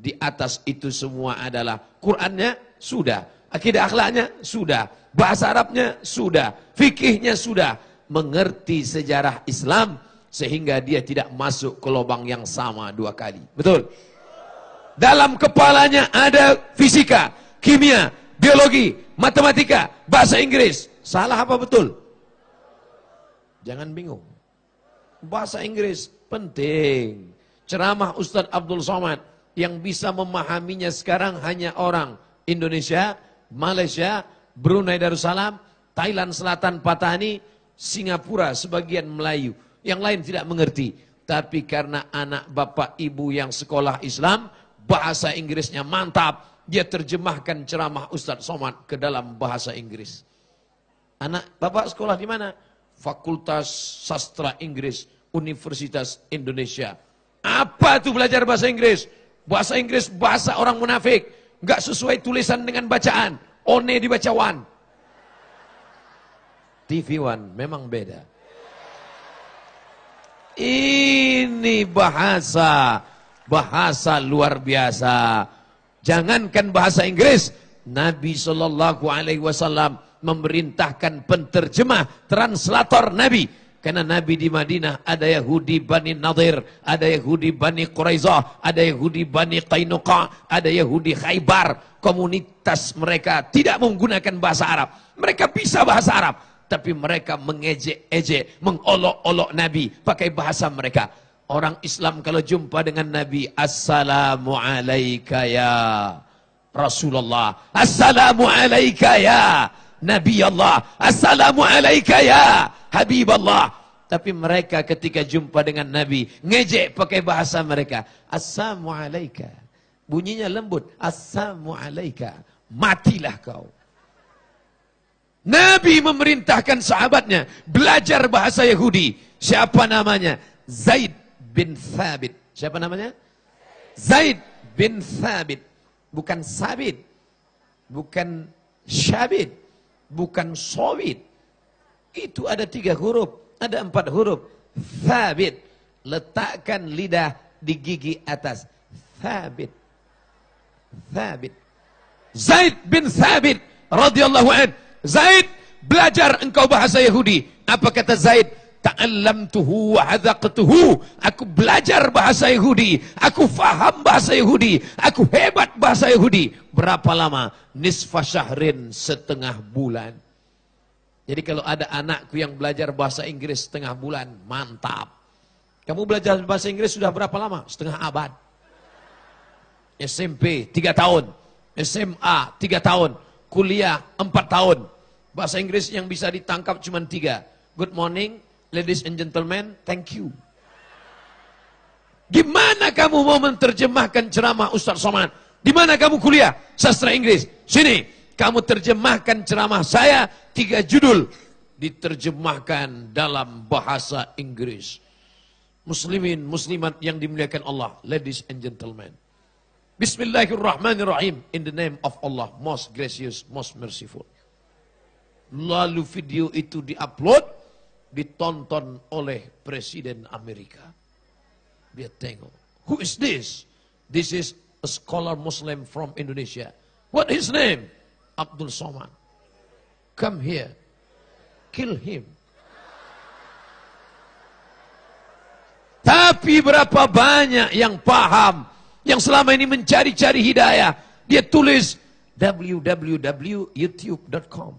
di atas itu semua adalah Qurannya sudah. Akidah akhlaknya sudah, bahasa Arabnya sudah, fikihnya sudah, mengerti sejarah Islam sehingga dia tidak masuk ke lubang yang sama dua kali. Betul? Dalam kepalanya ada fisika, kimia, biologi, matematika, bahasa Inggris. Salah apa betul? Jangan bingung. Bahasa Inggris penting. Ceramah Ustadz Abdul Somad yang bisa memahaminya sekarang hanya orang Indonesia Malaysia, Brunei Darussalam, Thailand Selatan Patani, Singapura sebagian Melayu. Yang lain tidak mengerti. Tapi karena anak bapak ibu yang sekolah Islam, bahasa Inggrisnya mantap. Dia terjemahkan ceramah Ustadz Somad ke dalam bahasa Inggris. Anak bapak sekolah di mana? Fakultas Sastra Inggris, Universitas Indonesia. Apa tuh belajar bahasa Inggris? Bahasa Inggris bahasa orang munafik. Gak sesuai tulisan dengan bacaan. One dibaca wan. TV One memang beda. Ini bahasa, bahasa luar biasa. Jangankan bahasa Inggris, Nabi Shallallahu Alaihi Wasallam memerintahkan penterjemah, translator Nabi karena Nabi di Madinah ada Yahudi Bani Nadir, ada Yahudi Bani Quraizah, ada Yahudi Bani Qainuqa, ada Yahudi Khaybar. Komunitas mereka tidak menggunakan bahasa Arab. Mereka bisa bahasa Arab. Tapi mereka mengejek-ejek, mengolok-olok Nabi pakai bahasa mereka. Orang Islam kalau jumpa dengan Nabi, Assalamualaikum ya Rasulullah. Assalamualaikum ya Nabi Allah. Assalamu ya Habib Allah. Tapi mereka ketika jumpa dengan Nabi, ngejek pakai bahasa mereka. Assalamu Bunyinya lembut. Assalamu Matilah kau. Nabi memerintahkan sahabatnya belajar bahasa Yahudi. Siapa namanya? Zaid bin Thabit. Siapa namanya? Zaid bin Thabit. Bukan Sabit. Bukan Syabit. bukan sawit. Itu ada tiga huruf, ada empat huruf. Thabit, letakkan lidah di gigi atas. Thabit, Thabit. Zaid bin Thabit, radhiyallahu an. Zaid belajar engkau bahasa Yahudi. Apa kata Zaid? tuhu wa hadzaqtuhu. Aku belajar bahasa Yahudi, aku faham bahasa Yahudi, aku hebat bahasa Yahudi. Berapa lama? Nisfa syahrin, setengah bulan. Jadi kalau ada anakku yang belajar bahasa Inggris setengah bulan, mantap. Kamu belajar bahasa Inggris sudah berapa lama? Setengah abad. SMP tiga tahun, SMA tiga tahun, kuliah empat tahun. Bahasa Inggris yang bisa ditangkap cuma tiga. Good morning, Ladies and gentlemen, thank you. Gimana kamu mau menerjemahkan ceramah Ustaz Somad? Di mana kamu kuliah? Sastra Inggris. Sini, kamu terjemahkan ceramah saya tiga judul diterjemahkan dalam bahasa Inggris. Muslimin, muslimat yang dimuliakan Allah, ladies and gentlemen. Bismillahirrahmanirrahim. In the name of Allah, most gracious, most merciful. Lalu video itu diupload ditonton oleh Presiden Amerika. Dia tengok. Who is this? This is a scholar Muslim from Indonesia. What his name? Abdul Somad. Come here. Kill him. Tapi berapa banyak yang paham, yang selama ini mencari-cari hidayah. Dia tulis www.youtube.com.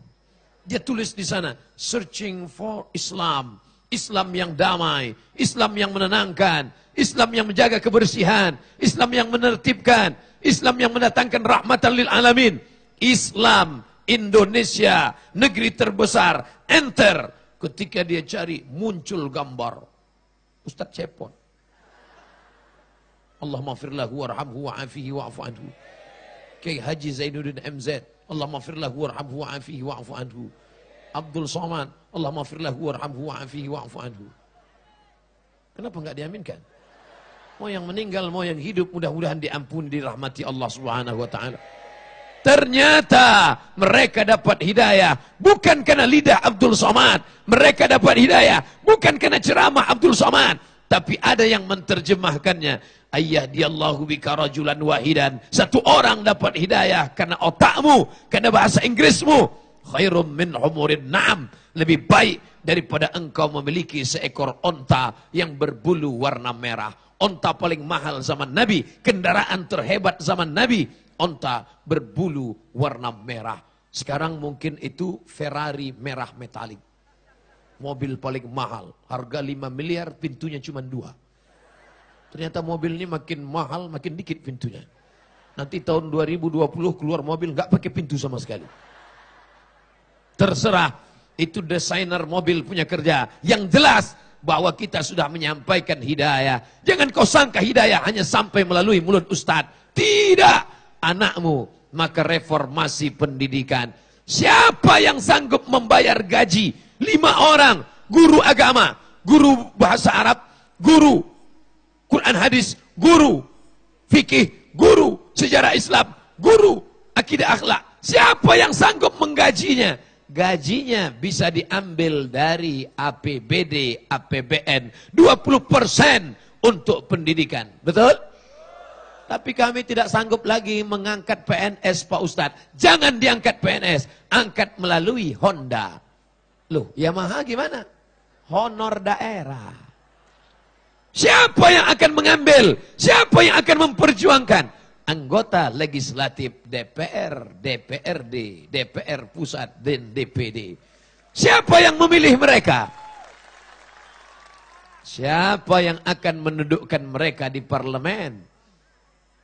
Dia tulis di sana, searching for Islam. Islam yang damai, Islam yang menenangkan, Islam yang menjaga kebersihan, Islam yang menertibkan, Islam yang mendatangkan rahmatan lil alamin. Islam Indonesia, negeri terbesar. Enter. Ketika dia cari, muncul gambar. Ustaz Cepon. Allah rahamhu wa afihi wa anhu. Kayak Haji Zainuddin MZ. Allahumma lahu warhamhu wa'afihi wa'afu anhu. Abdul Somad, Allahumma lahu warhamhu wa'afihi wa'afu anhu. Kenapa nggak diaminkan? Mau yang meninggal, mau yang hidup, mudah-mudahan diampuni, dirahmati Allah Subhanahu wa taala. Ternyata mereka dapat hidayah bukan karena lidah Abdul Somad, mereka dapat hidayah bukan karena ceramah Abdul Somad, tapi ada yang menerjemahkannya ayah Dia Allah bika rajulan wahidan. Satu orang dapat hidayah karena otakmu, karena bahasa Inggrismu. Khairum min humurin na'am. Lebih baik daripada engkau memiliki seekor onta yang berbulu warna merah. Onta paling mahal zaman Nabi. Kendaraan terhebat zaman Nabi. Onta berbulu warna merah. Sekarang mungkin itu Ferrari merah metalik. Mobil paling mahal. Harga 5 miliar, pintunya cuma dua. Ternyata mobil ini makin mahal, makin dikit pintunya. Nanti tahun 2020 keluar mobil nggak pakai pintu sama sekali. Terserah itu desainer mobil punya kerja. Yang jelas bahwa kita sudah menyampaikan hidayah. Jangan kau sangka hidayah hanya sampai melalui mulut ustadz. Tidak. Anakmu maka reformasi pendidikan. Siapa yang sanggup membayar gaji? Lima orang. Guru agama, guru bahasa Arab, guru Quran hadis guru, fikih guru, sejarah Islam guru, akidah akhlak. Siapa yang sanggup menggajinya? Gajinya bisa diambil dari APBD, APBN 20% untuk pendidikan. Betul? Tapi kami tidak sanggup lagi mengangkat PNS Pak Ustadz. Jangan diangkat PNS, angkat melalui Honda. Loh, Yamaha gimana? Honor daerah. Siapa yang akan mengambil? Siapa yang akan memperjuangkan? Anggota legislatif DPR, DPRD, DPR Pusat, dan DPD. Siapa yang memilih mereka? Siapa yang akan menundukkan mereka di parlemen?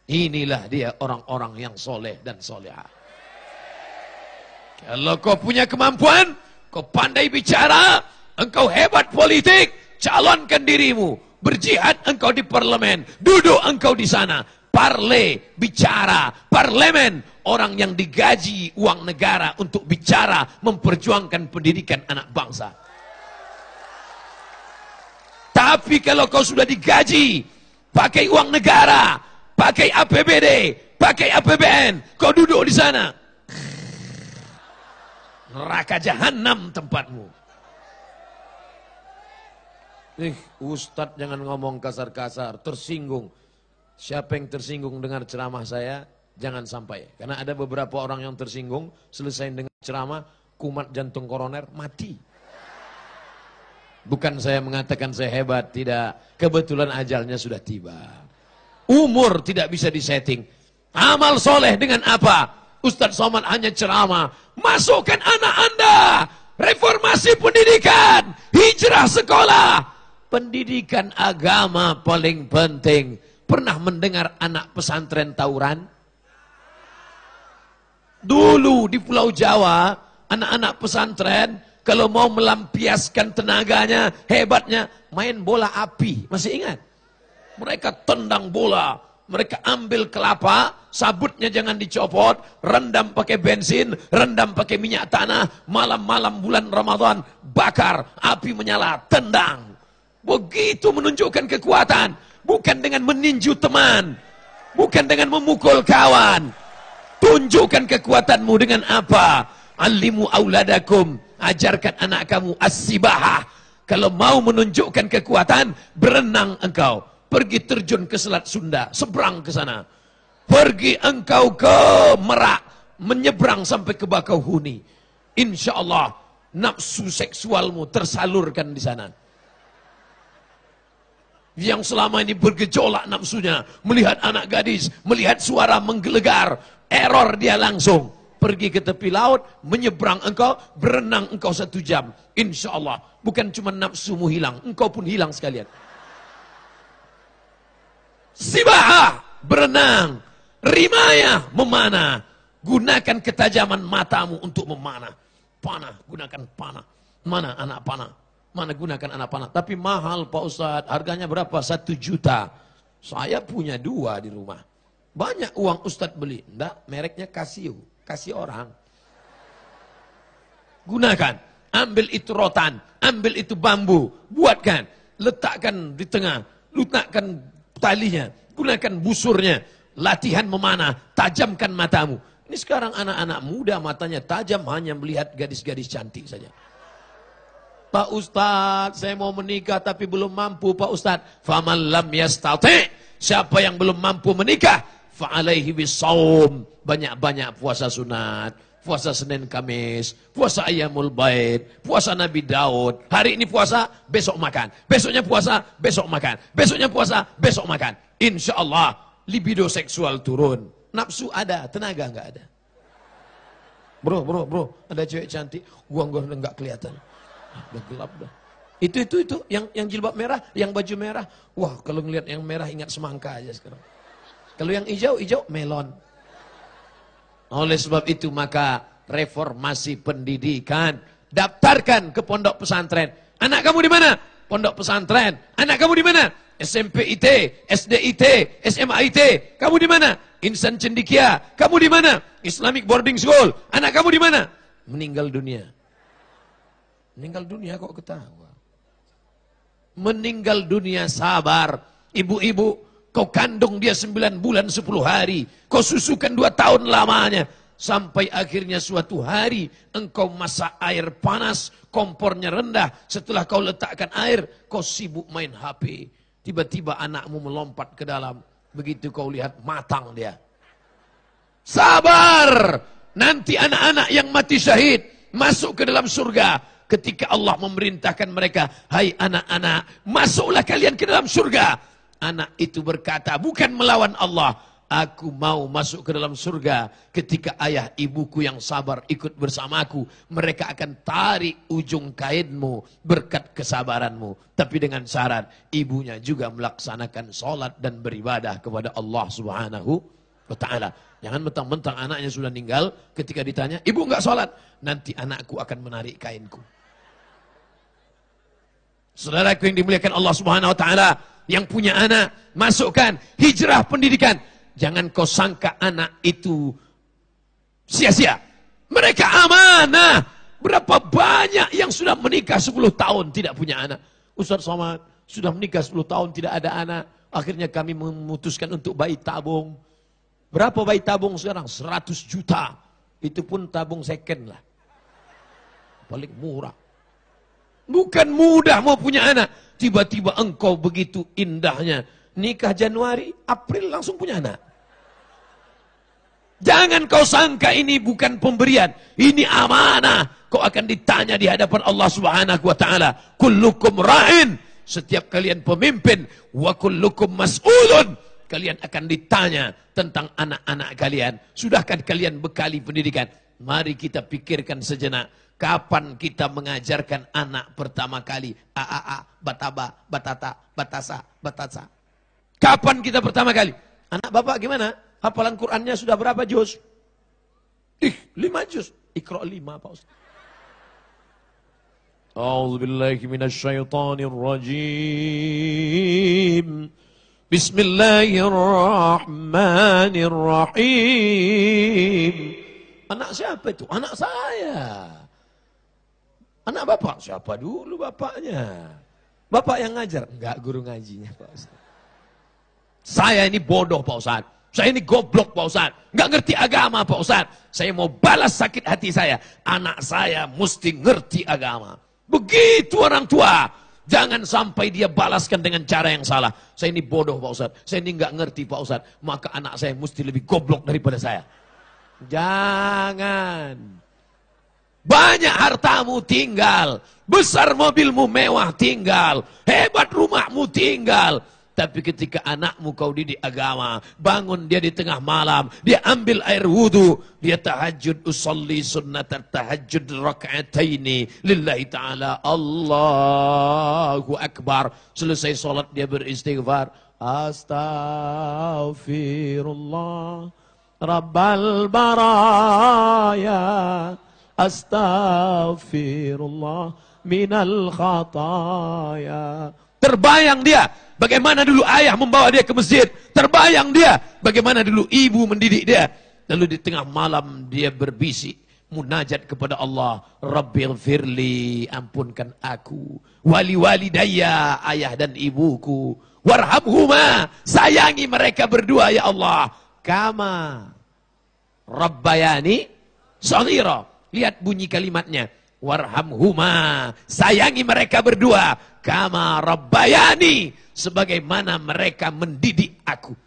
Inilah dia orang-orang yang soleh dan soleha. Kalau kau punya kemampuan, kau pandai bicara, engkau hebat politik, calonkan dirimu. Berjihad engkau di parlemen, duduk engkau di sana. Parle, bicara, parlemen. Orang yang digaji uang negara untuk bicara, memperjuangkan pendidikan anak bangsa. Tapi kalau kau sudah digaji, pakai uang negara, pakai APBD, pakai APBN, kau duduk di sana. Neraka jahanam tempatmu. Ih, eh, Ustadz jangan ngomong kasar-kasar, tersinggung. Siapa yang tersinggung dengar ceramah saya, jangan sampai. Karena ada beberapa orang yang tersinggung, selesai dengan ceramah, kumat jantung koroner, mati. Bukan saya mengatakan saya hebat, tidak. Kebetulan ajalnya sudah tiba. Umur tidak bisa disetting. Amal soleh dengan apa? Ustadz Somad hanya ceramah. Masukkan anak anda. Reformasi pendidikan. Hijrah sekolah pendidikan agama paling penting. Pernah mendengar anak pesantren tauran? Dulu di Pulau Jawa, anak-anak pesantren kalau mau melampiaskan tenaganya, hebatnya, main bola api. Masih ingat? Mereka tendang bola, mereka ambil kelapa, sabutnya jangan dicopot, rendam pakai bensin, rendam pakai minyak tanah, malam-malam bulan Ramadan, bakar, api menyala, tendang. Begitu menunjukkan kekuatan. Bukan dengan meninju teman. Bukan dengan memukul kawan. Tunjukkan kekuatanmu dengan apa? Alimu auladakum. Ajarkan anak kamu as Kalau mau menunjukkan kekuatan, berenang engkau. Pergi terjun ke Selat Sunda, seberang ke sana. Pergi engkau ke Merak, menyeberang sampai ke Bakauhuni. Insya Allah, nafsu seksualmu tersalurkan di sana yang selama ini bergejolak nafsunya, melihat anak gadis, melihat suara menggelegar, error dia langsung. Pergi ke tepi laut, menyeberang engkau, berenang engkau satu jam. Insya Allah, bukan cuma nafsumu hilang, engkau pun hilang sekalian. Sibaha, berenang. Rimaya, memanah. Gunakan ketajaman matamu untuk memanah. Panah, gunakan panah. Mana anak panah? Mana gunakan anak panah? Tapi mahal Pak Ustadz. Harganya berapa? Satu juta. Saya punya dua di rumah. Banyak uang Ustadz beli. Enggak, mereknya Casio. Kasih orang. Gunakan. Ambil itu rotan. Ambil itu bambu. Buatkan. Letakkan di tengah. Letakkan talinya. Gunakan busurnya. Latihan memanah. Tajamkan matamu. Ini sekarang anak-anak muda matanya tajam hanya melihat gadis-gadis cantik saja. Pak Ustadz, saya mau menikah tapi belum mampu Pak Ustadz. Faman lam yastati. Siapa yang belum mampu menikah? Fa'alaihi bisawm. Banyak-banyak puasa sunat. Puasa Senin Kamis. Puasa Ayamul Bait. Puasa Nabi Daud. Hari ini puasa, besok makan. Besoknya puasa, besok makan. Besoknya puasa, besok makan. insyaallah libido seksual turun. Nafsu ada, tenaga nggak ada. Bro, bro, bro, ada cewek cantik, gua nggak kelihatan udah gelap dah. Itu itu itu yang yang jilbab merah, yang baju merah. Wah, kalau ngelihat yang merah ingat semangka aja sekarang. Kalau yang hijau, hijau melon. Oleh sebab itu maka reformasi pendidikan, daftarkan ke pondok pesantren. Anak kamu di mana? Pondok pesantren. Anak kamu di mana? SMP IT, IT SDIT, IT Kamu di mana? Insan Cendikia. Kamu di mana? Islamic Boarding School. Anak kamu di mana? Meninggal dunia. Meninggal dunia kok ketawa. Meninggal dunia sabar. Ibu-ibu, kau kandung dia 9 bulan 10 hari. Kau susukan 2 tahun lamanya. Sampai akhirnya suatu hari engkau masak air panas, kompornya rendah. Setelah kau letakkan air, kau sibuk main HP. Tiba-tiba anakmu melompat ke dalam. Begitu kau lihat matang dia. Sabar! Nanti anak-anak yang mati syahid masuk ke dalam surga ketika Allah memerintahkan mereka, "Hai anak-anak, masuklah kalian ke dalam surga." Anak itu berkata, "Bukan melawan Allah, Aku mau masuk ke dalam surga ketika ayah ibuku yang sabar ikut bersamaku. Mereka akan tarik ujung kainmu berkat kesabaranmu. Tapi dengan syarat ibunya juga melaksanakan sholat dan beribadah kepada Allah subhanahu wa ta'ala. Jangan mentang-mentang anaknya sudah meninggal ketika ditanya, ibu nggak sholat. Nanti anakku akan menarik kainku. Saudaraku yang dimuliakan Allah Subhanahu wa taala, yang punya anak, masukkan hijrah pendidikan. Jangan kau sangka anak itu sia-sia. Mereka amanah. Berapa banyak yang sudah menikah 10 tahun tidak punya anak. Ustaz Somad sudah menikah 10 tahun tidak ada anak. Akhirnya kami memutuskan untuk bayi tabung. Berapa bayi tabung sekarang? 100 juta. Itu pun tabung second lah. Paling murah. Bukan mudah mau punya anak. Tiba-tiba engkau begitu indahnya. Nikah Januari, April langsung punya anak. Jangan kau sangka ini bukan pemberian. Ini amanah. Kau akan ditanya di hadapan Allah Subhanahu wa taala. Kullukum ra'in. Setiap kalian pemimpin wa kullukum mas'ulun. Kalian akan ditanya tentang anak-anak kalian. Sudahkah kalian bekali pendidikan? Mari kita pikirkan sejenak Kapan kita mengajarkan anak pertama kali? AAA, bataba, batata, batasa, batasa. Kapan kita pertama kali? Anak bapak gimana? Hafalan Qur'annya sudah berapa juz? Ih, lima juz. Ikro lima Pak Ustaz. أعوذ بالله من الشيطان الرجيم بسم Anak siapa itu? Anak saya. Anak bapak? Siapa dulu bapaknya? Bapak yang ngajar? Enggak, guru ngajinya Pak Ustaz. Saya ini bodoh Pak Ustaz. Saya ini goblok Pak Ustaz. Enggak ngerti agama Pak Ustaz. Saya mau balas sakit hati saya. Anak saya mesti ngerti agama. Begitu orang tua. Jangan sampai dia balaskan dengan cara yang salah. Saya ini bodoh Pak Ustaz. Saya ini enggak ngerti Pak Ustaz. Maka anak saya mesti lebih goblok daripada saya. Jangan. Banyak hartamu tinggal. Besar mobilmu mewah tinggal. Hebat rumahmu tinggal. Tapi ketika anakmu kau didik agama, bangun dia di tengah malam, dia ambil air wudhu, dia tahajud usalli sunnat tahajud rakaataini lillahi ta'ala Allahu Akbar. Selesai solat dia beristighfar. Astaghfirullah Rabbal Baraya astaghfirullah minal khataya. Terbayang dia bagaimana dulu ayah membawa dia ke masjid. Terbayang dia bagaimana dulu ibu mendidik dia. Lalu di tengah malam dia berbisik munajat kepada Allah firli ampunkan aku wali wali daya ayah dan ibuku warhamhuma sayangi mereka berdua ya Allah kama rabbayani saghira Lihat bunyi kalimatnya. Warhamhuma, sayangi mereka berdua. Kama rabbayani, sebagaimana mereka mendidik aku.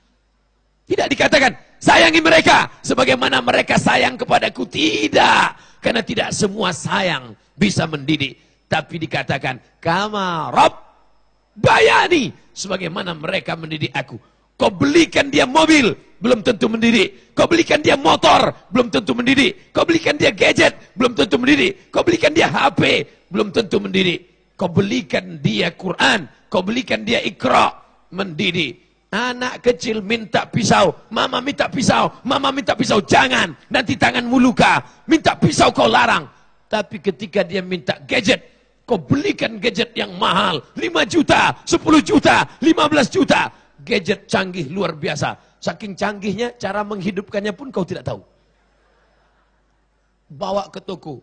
Tidak dikatakan, sayangi mereka, sebagaimana mereka sayang kepadaku. Tidak, karena tidak semua sayang bisa mendidik. Tapi dikatakan, kama rabbayani, sebagaimana mereka mendidik aku. Kau belikan dia mobil, belum tentu mendidik. Kau belikan dia motor, belum tentu mendidik. Kau belikan dia gadget, belum tentu mendidik. Kau belikan dia HP, belum tentu mendidik. Kau belikan dia Quran, kau belikan dia Iqra, mendidik. Anak kecil minta pisau, mama minta pisau, mama minta pisau, jangan, nanti tanganmu luka. Minta pisau kau larang. Tapi ketika dia minta gadget, kau belikan gadget yang mahal, 5 juta, 10 juta, 15 juta gadget canggih luar biasa. Saking canggihnya, cara menghidupkannya pun kau tidak tahu. Bawa ke toko.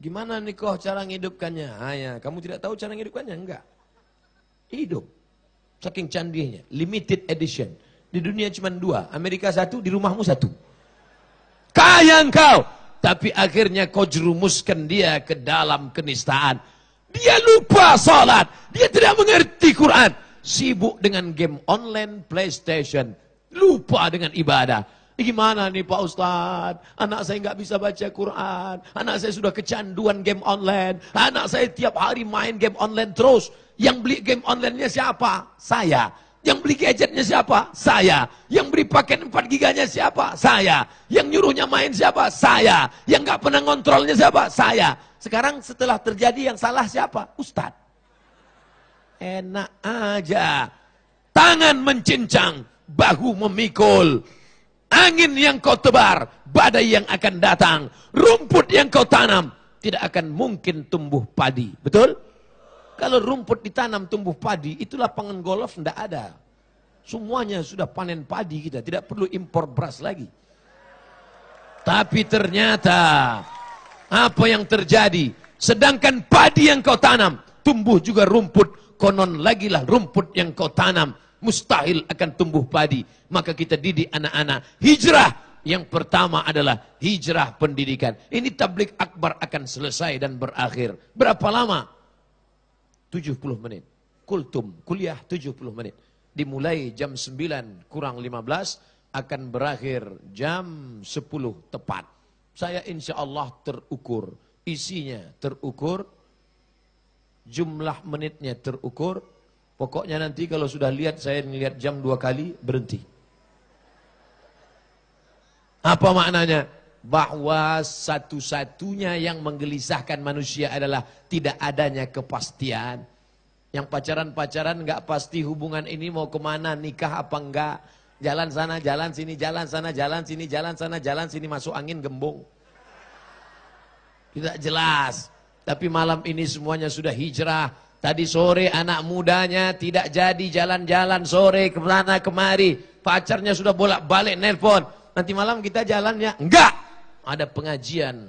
Gimana nih kau cara menghidupkannya? Ah ya, kamu tidak tahu cara menghidupkannya? Enggak. Hidup. Saking canggihnya. Limited edition. Di dunia cuma dua. Amerika satu, di rumahmu satu. Kaya kau, Tapi akhirnya kau jerumuskan dia ke dalam kenistaan. Dia lupa salat. Dia tidak mengerti Quran sibuk dengan game online PlayStation, lupa dengan ibadah. Gimana nih Pak Ustadz? Anak saya nggak bisa baca Quran. Anak saya sudah kecanduan game online. Anak saya tiap hari main game online terus. Yang beli game online nya siapa? Saya. Yang beli gadgetnya siapa? Saya. Yang beri paket 4 giganya siapa? Saya. Yang nyuruhnya main siapa? Saya. Yang nggak pernah ngontrolnya siapa? Saya. Sekarang setelah terjadi yang salah siapa? Ustadz enak aja. Tangan mencincang, bahu memikul. Angin yang kau tebar, badai yang akan datang. Rumput yang kau tanam, tidak akan mungkin tumbuh padi. Betul? Kalau rumput ditanam tumbuh padi, itulah pangan golf tidak ada. Semuanya sudah panen padi kita, tidak perlu impor beras lagi. Tapi ternyata apa yang terjadi? Sedangkan padi yang kau tanam tumbuh juga rumput, konon lagilah rumput yang kau tanam, mustahil akan tumbuh padi. Maka kita didik anak-anak, hijrah yang pertama adalah hijrah pendidikan. Ini tablik akbar akan selesai dan berakhir. Berapa lama? 70 menit. Kultum, kuliah 70 menit. Dimulai jam 9 kurang 15, akan berakhir jam 10 tepat. Saya insya Allah terukur. Isinya terukur, jumlah menitnya terukur. Pokoknya nanti kalau sudah lihat saya melihat jam dua kali berhenti. Apa maknanya? Bahwa satu-satunya yang menggelisahkan manusia adalah tidak adanya kepastian. Yang pacaran-pacaran nggak pasti hubungan ini mau kemana, nikah apa enggak. Jalan sana, jalan sini, jalan sana, jalan sini, jalan sana, jalan sini, masuk angin gembung. Tidak jelas. Tapi malam ini semuanya sudah hijrah. Tadi sore anak mudanya tidak jadi jalan-jalan sore ke kemana kemari. Pacarnya sudah bolak-balik nelpon. Nanti malam kita jalannya. Enggak. Ada pengajian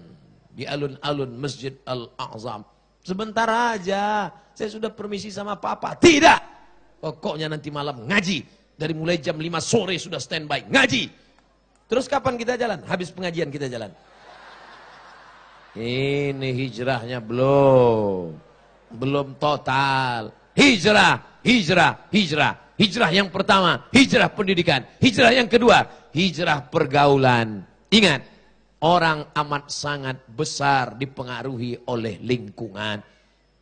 di alun-alun Masjid Al-A'zam. Sebentar aja. Saya sudah permisi sama papa. Tidak. Pokoknya nanti malam ngaji. Dari mulai jam 5 sore sudah standby. Ngaji. Terus kapan kita jalan? Habis pengajian kita jalan. Ini hijrahnya belum. Belum total. Hijrah, hijrah, hijrah. Hijrah yang pertama, hijrah pendidikan. Hijrah yang kedua, hijrah pergaulan. Ingat, orang amat sangat besar dipengaruhi oleh lingkungan.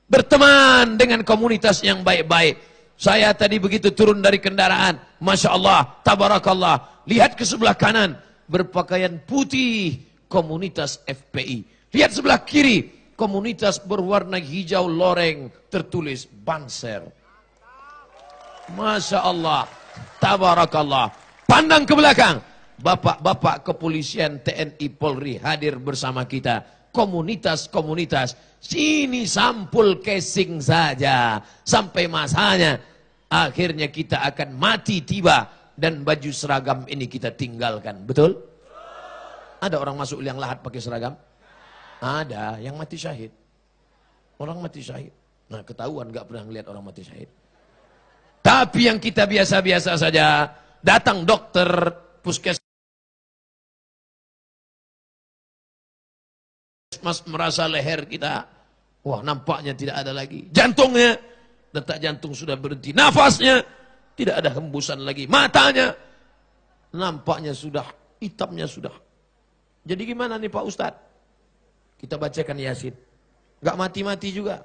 Berteman dengan komunitas yang baik-baik. Saya tadi begitu turun dari kendaraan, Masya Allah, Tabarakallah. Lihat ke sebelah kanan, berpakaian putih, komunitas FPI. Lihat sebelah kiri, komunitas berwarna hijau loreng tertulis Banser. Masya Allah, tabarakallah. Pandang ke belakang, bapak-bapak kepolisian TNI Polri hadir bersama kita. Komunitas-komunitas, sini sampul casing saja. Sampai masanya, akhirnya kita akan mati tiba dan baju seragam ini kita tinggalkan. Betul? Ada orang masuk liang lahat pakai seragam? Ada yang mati syahid. Orang mati syahid. Nah ketahuan gak pernah ngeliat orang mati syahid. Tapi yang kita biasa-biasa saja, datang dokter puskesmas mas merasa leher kita, wah nampaknya tidak ada lagi. Jantungnya, detak jantung sudah berhenti. Nafasnya, tidak ada hembusan lagi. Matanya, nampaknya sudah, hitamnya sudah. Jadi gimana nih Pak Ustadz? Kita bacakan Yasin. Gak mati-mati juga.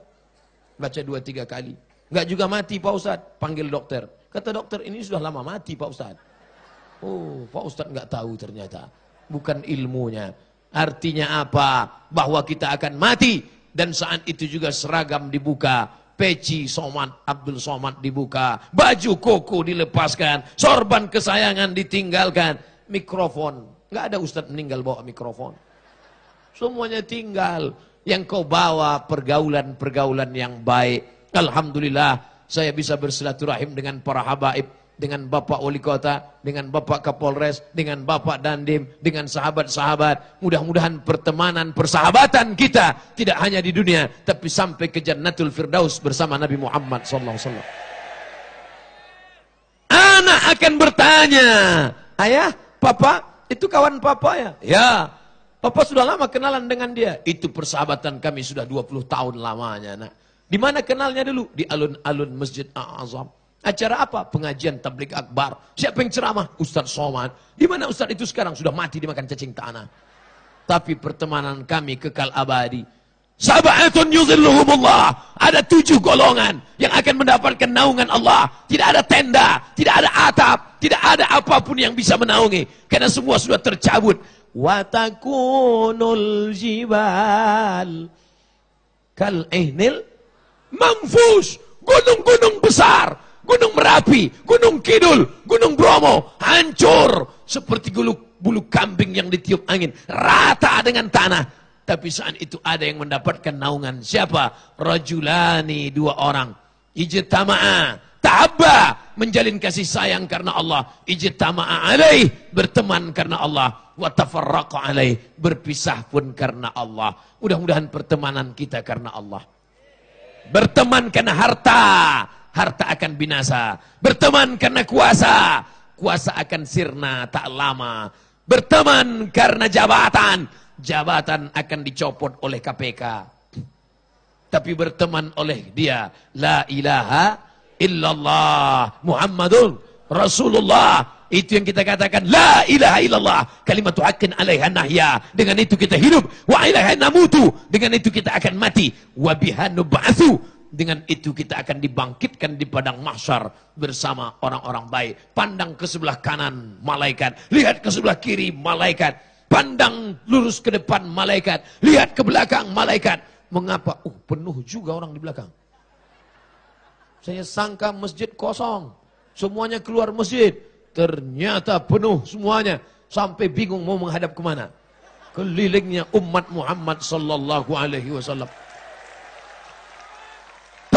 Baca dua tiga kali. Gak juga mati Pak Ustaz. Panggil dokter. Kata dokter ini sudah lama mati Pak Ustaz. Oh Pak Ustaz gak tahu ternyata. Bukan ilmunya. Artinya apa? Bahwa kita akan mati. Dan saat itu juga seragam dibuka. Peci Somad, Abdul Somad dibuka. Baju koko dilepaskan. Sorban kesayangan ditinggalkan. Mikrofon. Gak ada Ustaz meninggal bawa mikrofon. Semuanya tinggal. Yang kau bawa pergaulan-pergaulan yang baik. Alhamdulillah saya bisa bersilaturahim dengan para habaib. Dengan Bapak Wali Kota, dengan Bapak Kapolres, dengan Bapak Dandim, dengan sahabat-sahabat. Mudah-mudahan pertemanan, persahabatan kita tidak hanya di dunia, tapi sampai ke Jannatul Firdaus bersama Nabi Muhammad SAW. Anak akan bertanya, ayah, papa, itu kawan papa ya? Ya, Papa sudah lama kenalan dengan dia. Itu persahabatan kami sudah 20 tahun lamanya, nak. Di mana kenalnya dulu? Di alun-alun Masjid Al Azam. Acara apa? Pengajian tablik akbar. Siapa yang ceramah? Ustaz Soman. Di mana Ustaz itu sekarang? Sudah mati dimakan cacing tanah. Tapi pertemanan kami kekal abadi. Sabatun yuzilluhumullah. Ada tujuh golongan yang akan mendapatkan naungan Allah. Tidak ada tenda, tidak ada atap, tidak ada apapun yang bisa menaungi. Karena semua sudah tercabut watakunul jibal kal ihnil manfus gunung-gunung besar gunung merapi gunung kidul gunung bromo hancur seperti bulu, bulu kambing yang ditiup angin rata dengan tanah tapi saat itu ada yang mendapatkan naungan siapa rajulani dua orang ijtama'a tahabba menjalin kasih sayang karena Allah, ijtama'a alaih, berteman karena Allah, wa tafarraqa alaih, berpisah pun karena Allah. Mudah-mudahan pertemanan kita karena Allah. Berteman karena harta, harta akan binasa. Berteman karena kuasa, kuasa akan sirna tak lama. Berteman karena jabatan, jabatan akan dicopot oleh KPK. Tapi berteman oleh dia, la ilaha illallah Muhammadun Rasulullah itu yang kita katakan la ilaha illallah kalimat tuhakin alaiha nahya dengan itu kita hidup wa namu namutu dengan itu kita akan mati wa biha nub'atsu dengan itu kita akan dibangkitkan di padang mahsyar bersama orang-orang baik. Pandang ke sebelah kanan malaikat, lihat ke sebelah kiri malaikat, pandang lurus ke depan malaikat, lihat ke belakang malaikat. Mengapa? Uh, penuh juga orang di belakang. Saya sangka masjid kosong. Semuanya keluar masjid. Ternyata penuh semuanya. Sampai bingung mau menghadap ke mana. Kelilingnya umat Muhammad sallallahu alaihi wasallam.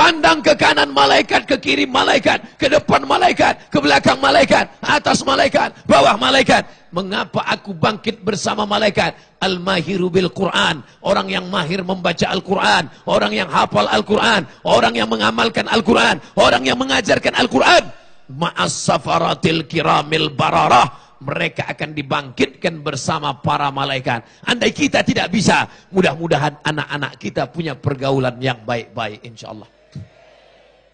Pandang ke kanan malaikat, ke kiri malaikat, ke depan malaikat, ke belakang malaikat, atas malaikat, bawah malaikat. Mengapa aku bangkit bersama malaikat? Al-mahiru bil Quran. Orang yang mahir membaca Al-Quran. Orang yang hafal Al-Quran. Orang yang mengamalkan Al-Quran. Orang yang mengajarkan Al-Quran. Ma'as safaratil kiramil bararah mereka akan dibangkitkan bersama para malaikat. Andai kita tidak bisa, mudah-mudahan anak-anak kita punya pergaulan yang baik-baik insyaallah.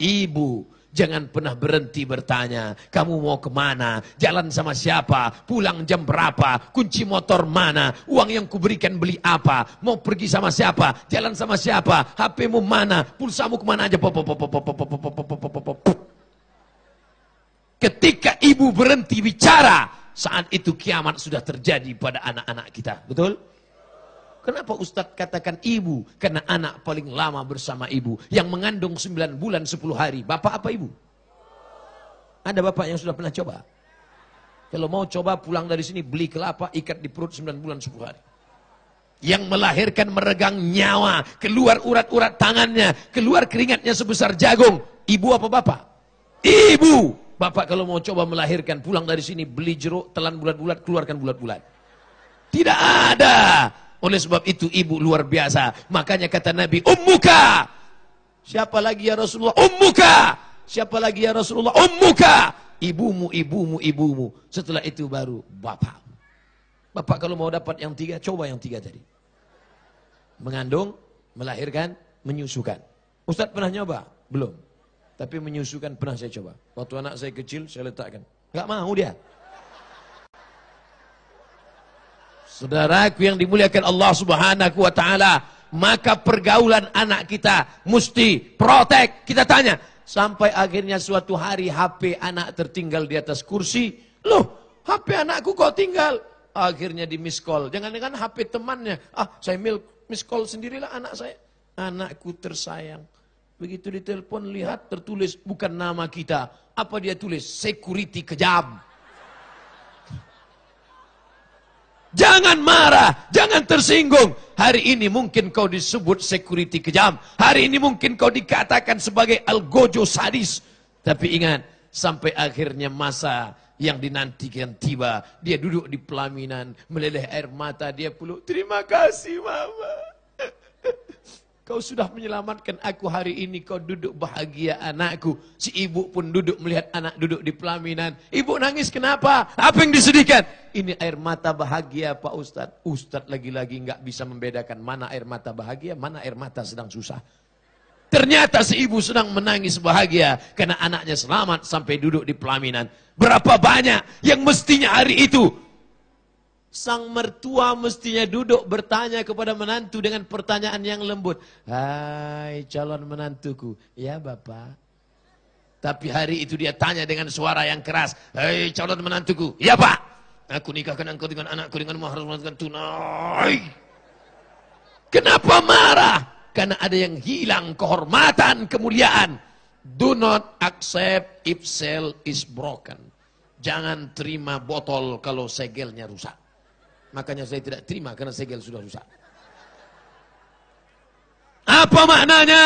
Ibu, Jangan pernah berhenti bertanya, kamu mau kemana, jalan sama siapa, pulang jam berapa, kunci motor mana, uang yang kuberikan beli apa, mau pergi sama siapa, jalan sama siapa, HPmu mana, Pulsa mu kemana aja. Ketika ibu berhenti bicara, saat itu kiamat sudah terjadi pada anak-anak kita. Betul? Kenapa Ustadz katakan ibu? Karena anak paling lama bersama ibu. Yang mengandung 9 bulan 10 hari. Bapak apa ibu? Ada bapak yang sudah pernah coba? Kalau mau coba pulang dari sini beli kelapa ikat di perut 9 bulan 10 hari. Yang melahirkan meregang nyawa. Keluar urat-urat tangannya. Keluar keringatnya sebesar jagung. Ibu apa bapak? Ibu. Bapak kalau mau coba melahirkan pulang dari sini beli jeruk telan bulat-bulat keluarkan bulat-bulat. Tidak ada. Oleh sebab itu ibu luar biasa. Makanya kata Nabi, ummuka. Siapa lagi ya Rasulullah? Ummuka. Siapa lagi ya Rasulullah? Ummuka. Ibumu, ibumu, ibumu. Setelah itu baru bapak. Bapak kalau mau dapat yang tiga, coba yang tiga tadi. Mengandung, melahirkan, menyusukan. Ustadz pernah nyoba? Belum. Tapi menyusukan pernah saya coba. Waktu anak saya kecil, saya letakkan. Gak mau dia. Saudaraku yang dimuliakan Allah Subhanahu wa taala, maka pergaulan anak kita mesti protek. Kita tanya, sampai akhirnya suatu hari HP anak tertinggal di atas kursi. Loh, HP anakku kok tinggal? Akhirnya di miss call. Jangan-jangan HP temannya. Ah, saya miss call sendirilah anak saya. Anakku tersayang. Begitu ditelepon lihat tertulis bukan nama kita. Apa dia tulis? Security kejam. Jangan marah, jangan tersinggung. Hari ini mungkin kau disebut security kejam. Hari ini mungkin kau dikatakan sebagai algojo sadis. Tapi ingat, sampai akhirnya masa yang dinantikan tiba. Dia duduk di pelaminan, meleleh air mata, dia peluk. Terima kasih mama. Kau sudah menyelamatkan aku hari ini, kau duduk bahagia anakku. Si ibu pun duduk melihat anak duduk di pelaminan. Ibu nangis kenapa? Apa yang disedihkan? Ini air mata bahagia Pak Ustadz. Ustadz lagi-lagi nggak bisa membedakan mana air mata bahagia, mana air mata sedang susah. Ternyata si ibu sedang menangis bahagia karena anaknya selamat sampai duduk di pelaminan. Berapa banyak yang mestinya hari itu sang mertua mestinya duduk bertanya kepada menantu dengan pertanyaan yang lembut. Hai calon menantuku, ya bapak. Tapi hari itu dia tanya dengan suara yang keras. Hai calon menantuku, ya pak. Aku nikahkan engkau dengan anakku dengan mahar dengan tunai. Kenapa marah? Karena ada yang hilang kehormatan, kemuliaan. Do not accept if cell is broken. Jangan terima botol kalau segelnya rusak. Makanya saya tidak terima karena segel sudah rusak. Apa maknanya?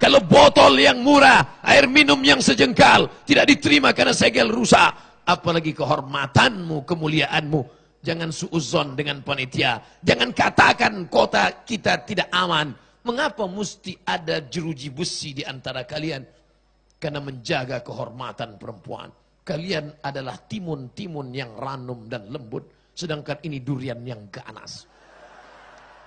Kalau botol yang murah, air minum yang sejengkal tidak diterima karena segel rusak, apalagi kehormatanmu, kemuliaanmu. Jangan suuzon dengan panitia. Jangan katakan kota kita tidak aman. Mengapa mesti ada jeruji besi di antara kalian? Karena menjaga kehormatan perempuan. Kalian adalah timun-timun yang ranum dan lembut Sedangkan ini durian yang ganas.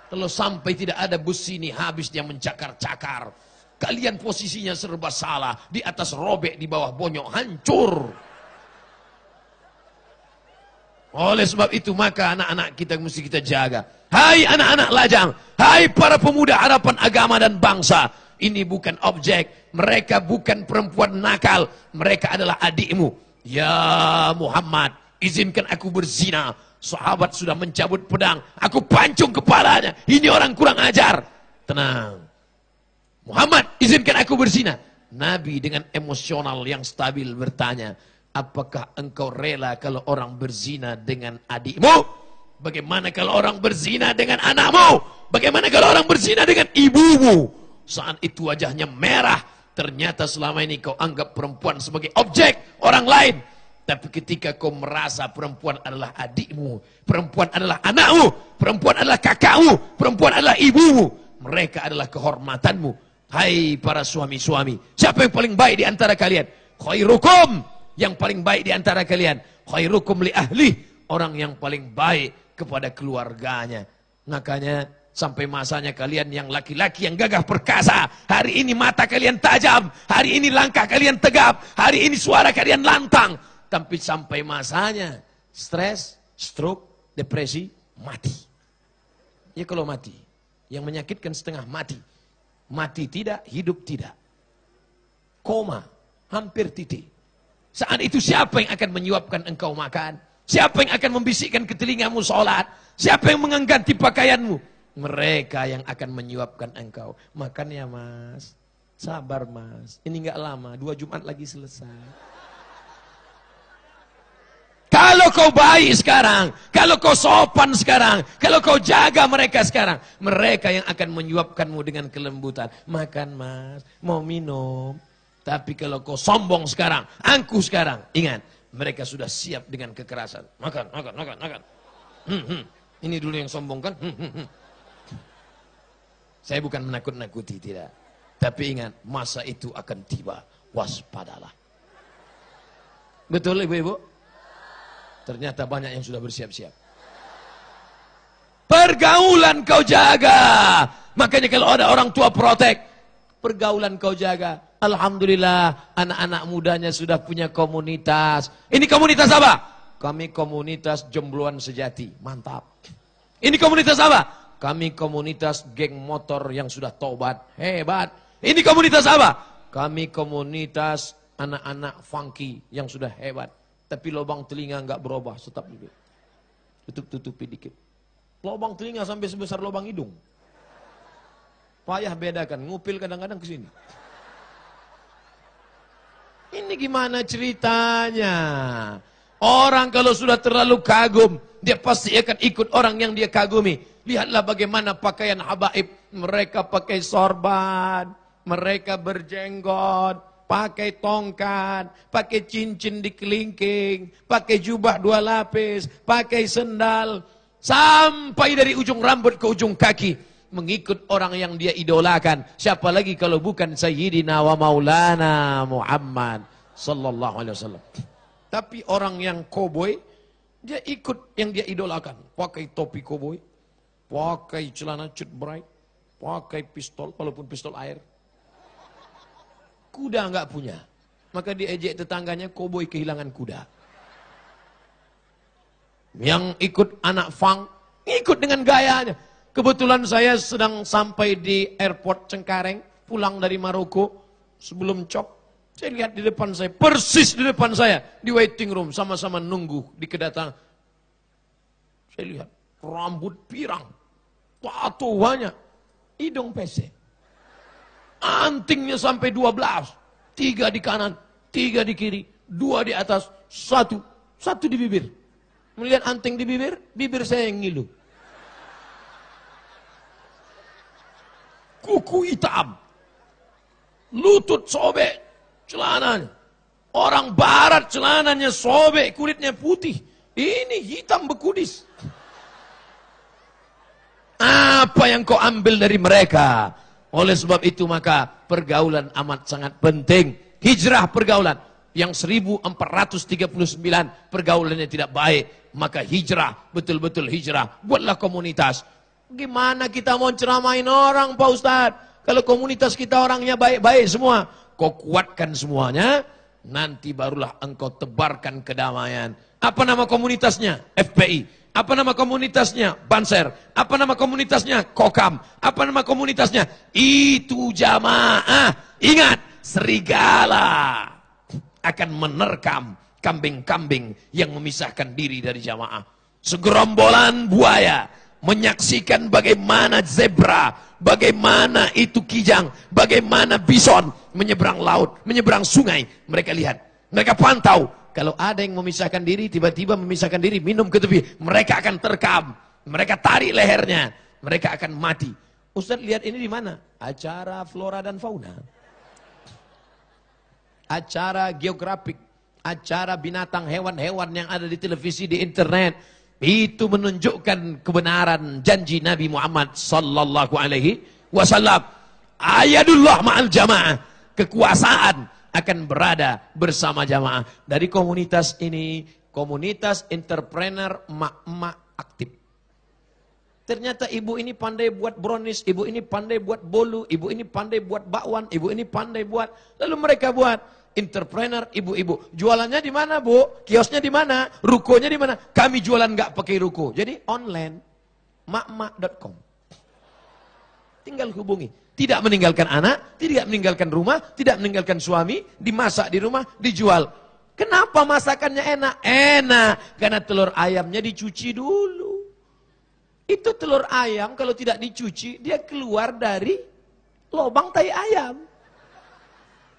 Kalau sampai tidak ada bus ini habis dia mencakar-cakar. Kalian posisinya serba salah. Di atas robek, di bawah bonyok, hancur. Oleh sebab itu maka anak-anak kita mesti kita jaga. Hai anak-anak lajang. Hai para pemuda harapan agama dan bangsa. Ini bukan objek. Mereka bukan perempuan nakal. Mereka adalah adikmu. Ya Muhammad, izinkan aku berzina Sahabat sudah mencabut pedang. Aku pancung kepalanya. Ini orang kurang ajar. Tenang. Muhammad, izinkan aku berzina. Nabi dengan emosional yang stabil bertanya, apakah engkau rela kalau orang berzina dengan adikmu? Bagaimana kalau orang berzina dengan anakmu? Bagaimana kalau orang berzina dengan ibumu? Saat itu wajahnya merah. Ternyata selama ini kau anggap perempuan sebagai objek orang lain. Tapi ketika kau merasa perempuan adalah adikmu, perempuan adalah anakmu, perempuan adalah kakakmu, perempuan adalah ibumu, mereka adalah kehormatanmu. Hai para suami-suami, siapa yang paling baik di antara kalian? Khairukum, yang paling baik di antara kalian. Khairukum li ahli, orang yang paling baik kepada keluarganya. Makanya sampai masanya kalian yang laki-laki yang gagah perkasa, hari ini mata kalian tajam, hari ini langkah kalian tegap, hari ini suara kalian lantang. Tapi sampai masanya stres, stroke, depresi, mati. Ya kalau mati. Yang menyakitkan setengah mati. Mati tidak, hidup tidak. Koma, hampir titik. Saat itu siapa yang akan menyuapkan engkau makan? Siapa yang akan membisikkan ke telingamu sholat? Siapa yang mengganti pakaianmu? Mereka yang akan menyuapkan engkau. Makan ya mas. Sabar mas. Ini nggak lama. Dua Jumat lagi selesai. Kalau kau baik sekarang, kalau kau sopan sekarang, kalau kau jaga mereka sekarang, mereka yang akan menyuapkanmu dengan kelembutan. Makan mas, mau minum. Tapi kalau kau sombong sekarang, angkuh sekarang, ingat, mereka sudah siap dengan kekerasan. Makan, makan, makan, makan. Hmm, hmm. Ini dulu yang sombong kan? Hmm, hmm, hmm. Saya bukan menakut-nakuti, tidak. Tapi ingat, masa itu akan tiba. Waspadalah. Betul ibu-ibu? Ternyata banyak yang sudah bersiap-siap. Pergaulan kau jaga. Makanya kalau ada orang tua protek, pergaulan kau jaga. Alhamdulillah, anak-anak mudanya sudah punya komunitas. Ini komunitas apa? Kami komunitas jembluan sejati. Mantap. Ini komunitas apa? Kami komunitas geng motor yang sudah tobat. Hebat. Ini komunitas apa? Kami komunitas anak-anak funky yang sudah hebat. Tapi lubang telinga nggak berubah, tetap duduk. Tutup-tutupi dikit. Lubang telinga sampai sebesar lubang hidung. Payah bedakan, ngupil kadang-kadang ke sini. Ini gimana ceritanya? Orang kalau sudah terlalu kagum, dia pasti akan ikut orang yang dia kagumi. Lihatlah bagaimana pakaian habaib. Mereka pakai sorban, mereka berjenggot, pakai tongkat, pakai cincin di kelingking, pakai jubah dua lapis, pakai sendal, sampai dari ujung rambut ke ujung kaki. Mengikut orang yang dia idolakan. Siapa lagi kalau bukan Sayyidina wa Maulana Muhammad Sallallahu Alaihi Wasallam. Tapi orang yang koboi, dia ikut yang dia idolakan. Pakai topi koboi, pakai celana cut bright, pakai pistol, walaupun pistol air, kuda nggak punya. Maka diejek tetangganya, koboi kehilangan kuda. Yang ikut anak Fang, ikut dengan gayanya. Kebetulan saya sedang sampai di airport Cengkareng, pulang dari Maroko, sebelum cop, saya lihat di depan saya, persis di depan saya, di waiting room, sama-sama nunggu di kedatangan. Saya lihat, rambut pirang, tato banyak, hidung pesek antingnya sampai 12. Tiga di kanan, tiga di kiri, dua di atas, satu, satu di bibir. Melihat anting di bibir, bibir saya yang ngilu. Kuku hitam, lutut sobek, celananya. Orang barat celananya sobek, kulitnya putih. Ini hitam bekudis. Apa yang kau ambil dari mereka? Oleh sebab itu maka pergaulan amat sangat penting. Hijrah pergaulan. Yang 1439 pergaulannya tidak baik. Maka hijrah, betul-betul hijrah. Buatlah komunitas. Gimana kita mau ceramain orang Pak Ustadz? Kalau komunitas kita orangnya baik-baik semua. Kau kuatkan semuanya Nanti barulah engkau tebarkan kedamaian. Apa nama komunitasnya? FPI. Apa nama komunitasnya? Banser. Apa nama komunitasnya? Kokam. Apa nama komunitasnya? Itu jamaah. Ingat, serigala akan menerkam kambing-kambing yang memisahkan diri dari jamaah. Segerombolan buaya menyaksikan bagaimana zebra Bagaimana itu kijang? Bagaimana bison menyeberang laut, menyeberang sungai? Mereka lihat, mereka pantau. Kalau ada yang memisahkan diri, tiba-tiba memisahkan diri, minum ke tepi, mereka akan terkam. Mereka tarik lehernya, mereka akan mati. Ustaz lihat ini di mana? Acara flora dan fauna. Acara geografik, acara binatang hewan-hewan yang ada di televisi, di internet itu menunjukkan kebenaran janji Nabi Muhammad sallallahu alaihi wasallam. Ayadullah ma'al jamaah. Kekuasaan akan berada bersama jamaah. Dari komunitas ini, komunitas entrepreneur mak-mak aktif. Ternyata ibu ini pandai buat brownies, ibu ini pandai buat bolu, ibu ini pandai buat bakwan, ibu ini pandai buat. Lalu mereka buat entrepreneur ibu-ibu. Jualannya di mana, Bu? Kiosnya di mana? Rukonya di mana? Kami jualan nggak pakai ruko. Jadi online makmak.com. Tinggal hubungi. Tidak meninggalkan anak, tidak meninggalkan rumah, tidak meninggalkan suami, dimasak di rumah, dijual. Kenapa masakannya enak? Enak karena telur ayamnya dicuci dulu. Itu telur ayam kalau tidak dicuci dia keluar dari lobang tai ayam.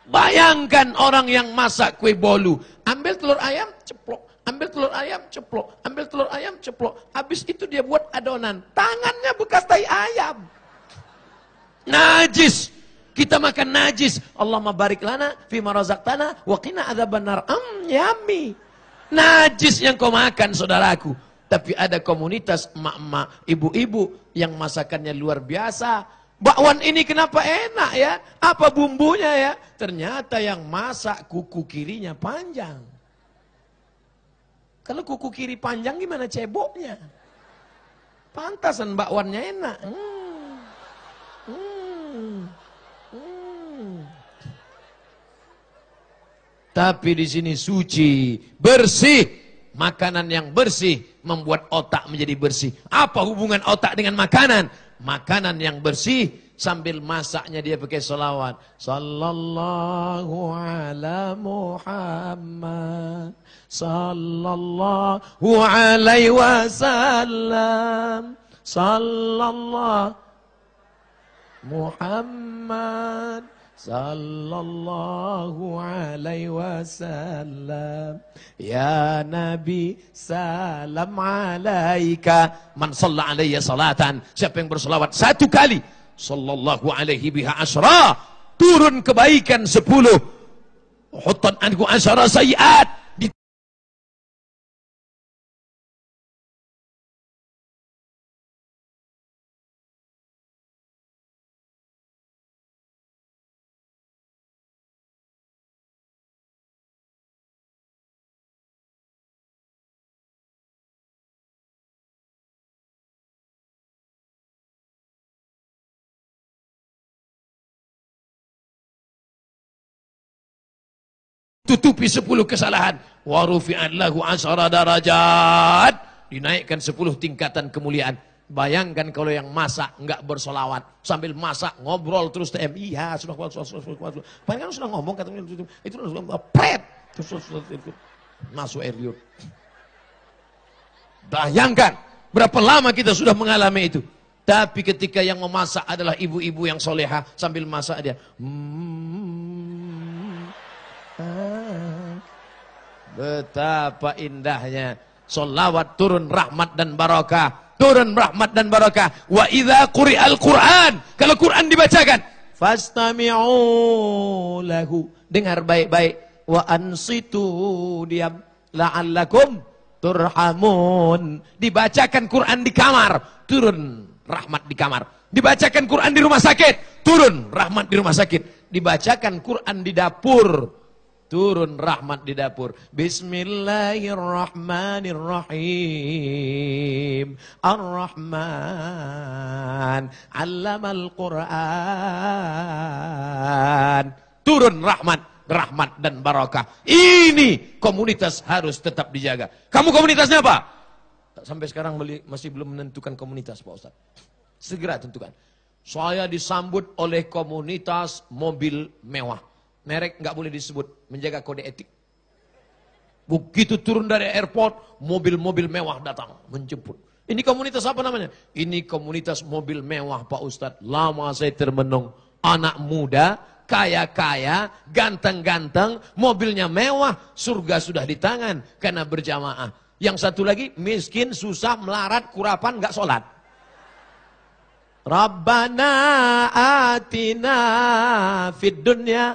Bayangkan orang yang masak kue bolu, ambil telur ayam, ceplok, ambil telur ayam, ceplok, ambil telur ayam, ceplok. Habis itu dia buat adonan, tangannya bekas tai ayam. Najis. Kita makan najis. Allah mabarik lana fi razaqtana wa qina adzabannar. Am yami. Najis yang kau makan saudaraku. Tapi ada komunitas emak-emak, ibu-ibu yang masakannya luar biasa Bakwan ini kenapa enak ya? Apa bumbunya ya? Ternyata yang masak kuku kirinya panjang. Kalau kuku kiri panjang gimana ceboknya? Pantasan bakwannya enak. Hmm. hmm. hmm. Tapi di sini suci, bersih. Makanan yang bersih membuat otak menjadi bersih. Apa hubungan otak dengan makanan? makanan yang bersih sambil masaknya dia pakai solawat. Sallallahu ala Muhammad. Sallallahu alaihi wasallam. Sallallahu Muhammad. صلى الله عليه وسلم يا نبي salam alaika man siapa yang berselawat satu kali sallallahu alaihi biha asra turun kebaikan sepuluh hutan anku asara sayiat tutupi sepuluh kesalahan. Warufi'an lahu asara darajat. Dinaikkan sepuluh tingkatan kemuliaan. Bayangkan kalau yang masak enggak bersolawat. Sambil masak ngobrol terus TMI. Ya sudah kuat, sudah, sudah, sudah. Bayangkan sudah ngomong katanya itu, itu, itu pret. Masuk air liur. Bayangkan berapa lama kita sudah mengalami itu. Tapi ketika yang memasak adalah ibu-ibu yang soleha sambil masak dia. Hmm, Betapa indahnya. Solawat turun rahmat dan barakah. Turun rahmat dan barakah. Wa idha al Qur'an. Kalau Qur'an dibacakan. Fastami'u lahu. Dengar baik-baik. Wa ansitu diam. La'allakum turhamun. Dibacakan Qur'an di kamar. Turun rahmat di kamar. Dibacakan Qur'an di rumah sakit. Turun rahmat di rumah sakit. Dibacakan Qur'an di dapur turun rahmat di dapur. Bismillahirrahmanirrahim. Ar-Rahman. Allamal Quran. Turun rahmat rahmat dan barakah. Ini komunitas harus tetap dijaga. Kamu komunitasnya apa? Sampai sekarang masih belum menentukan komunitas Pak Ustaz. Segera tentukan. Saya disambut oleh komunitas mobil mewah merek nggak boleh disebut, menjaga kode etik. Begitu turun dari airport, mobil-mobil mewah datang menjemput. Ini komunitas apa namanya? Ini komunitas mobil mewah Pak Ustadz. Lama saya termenung. Anak muda, kaya-kaya, ganteng-ganteng, mobilnya mewah, surga sudah di tangan karena berjamaah. Yang satu lagi miskin, susah, melarat, kurapan, gak sholat. Rabbana atina fid dunya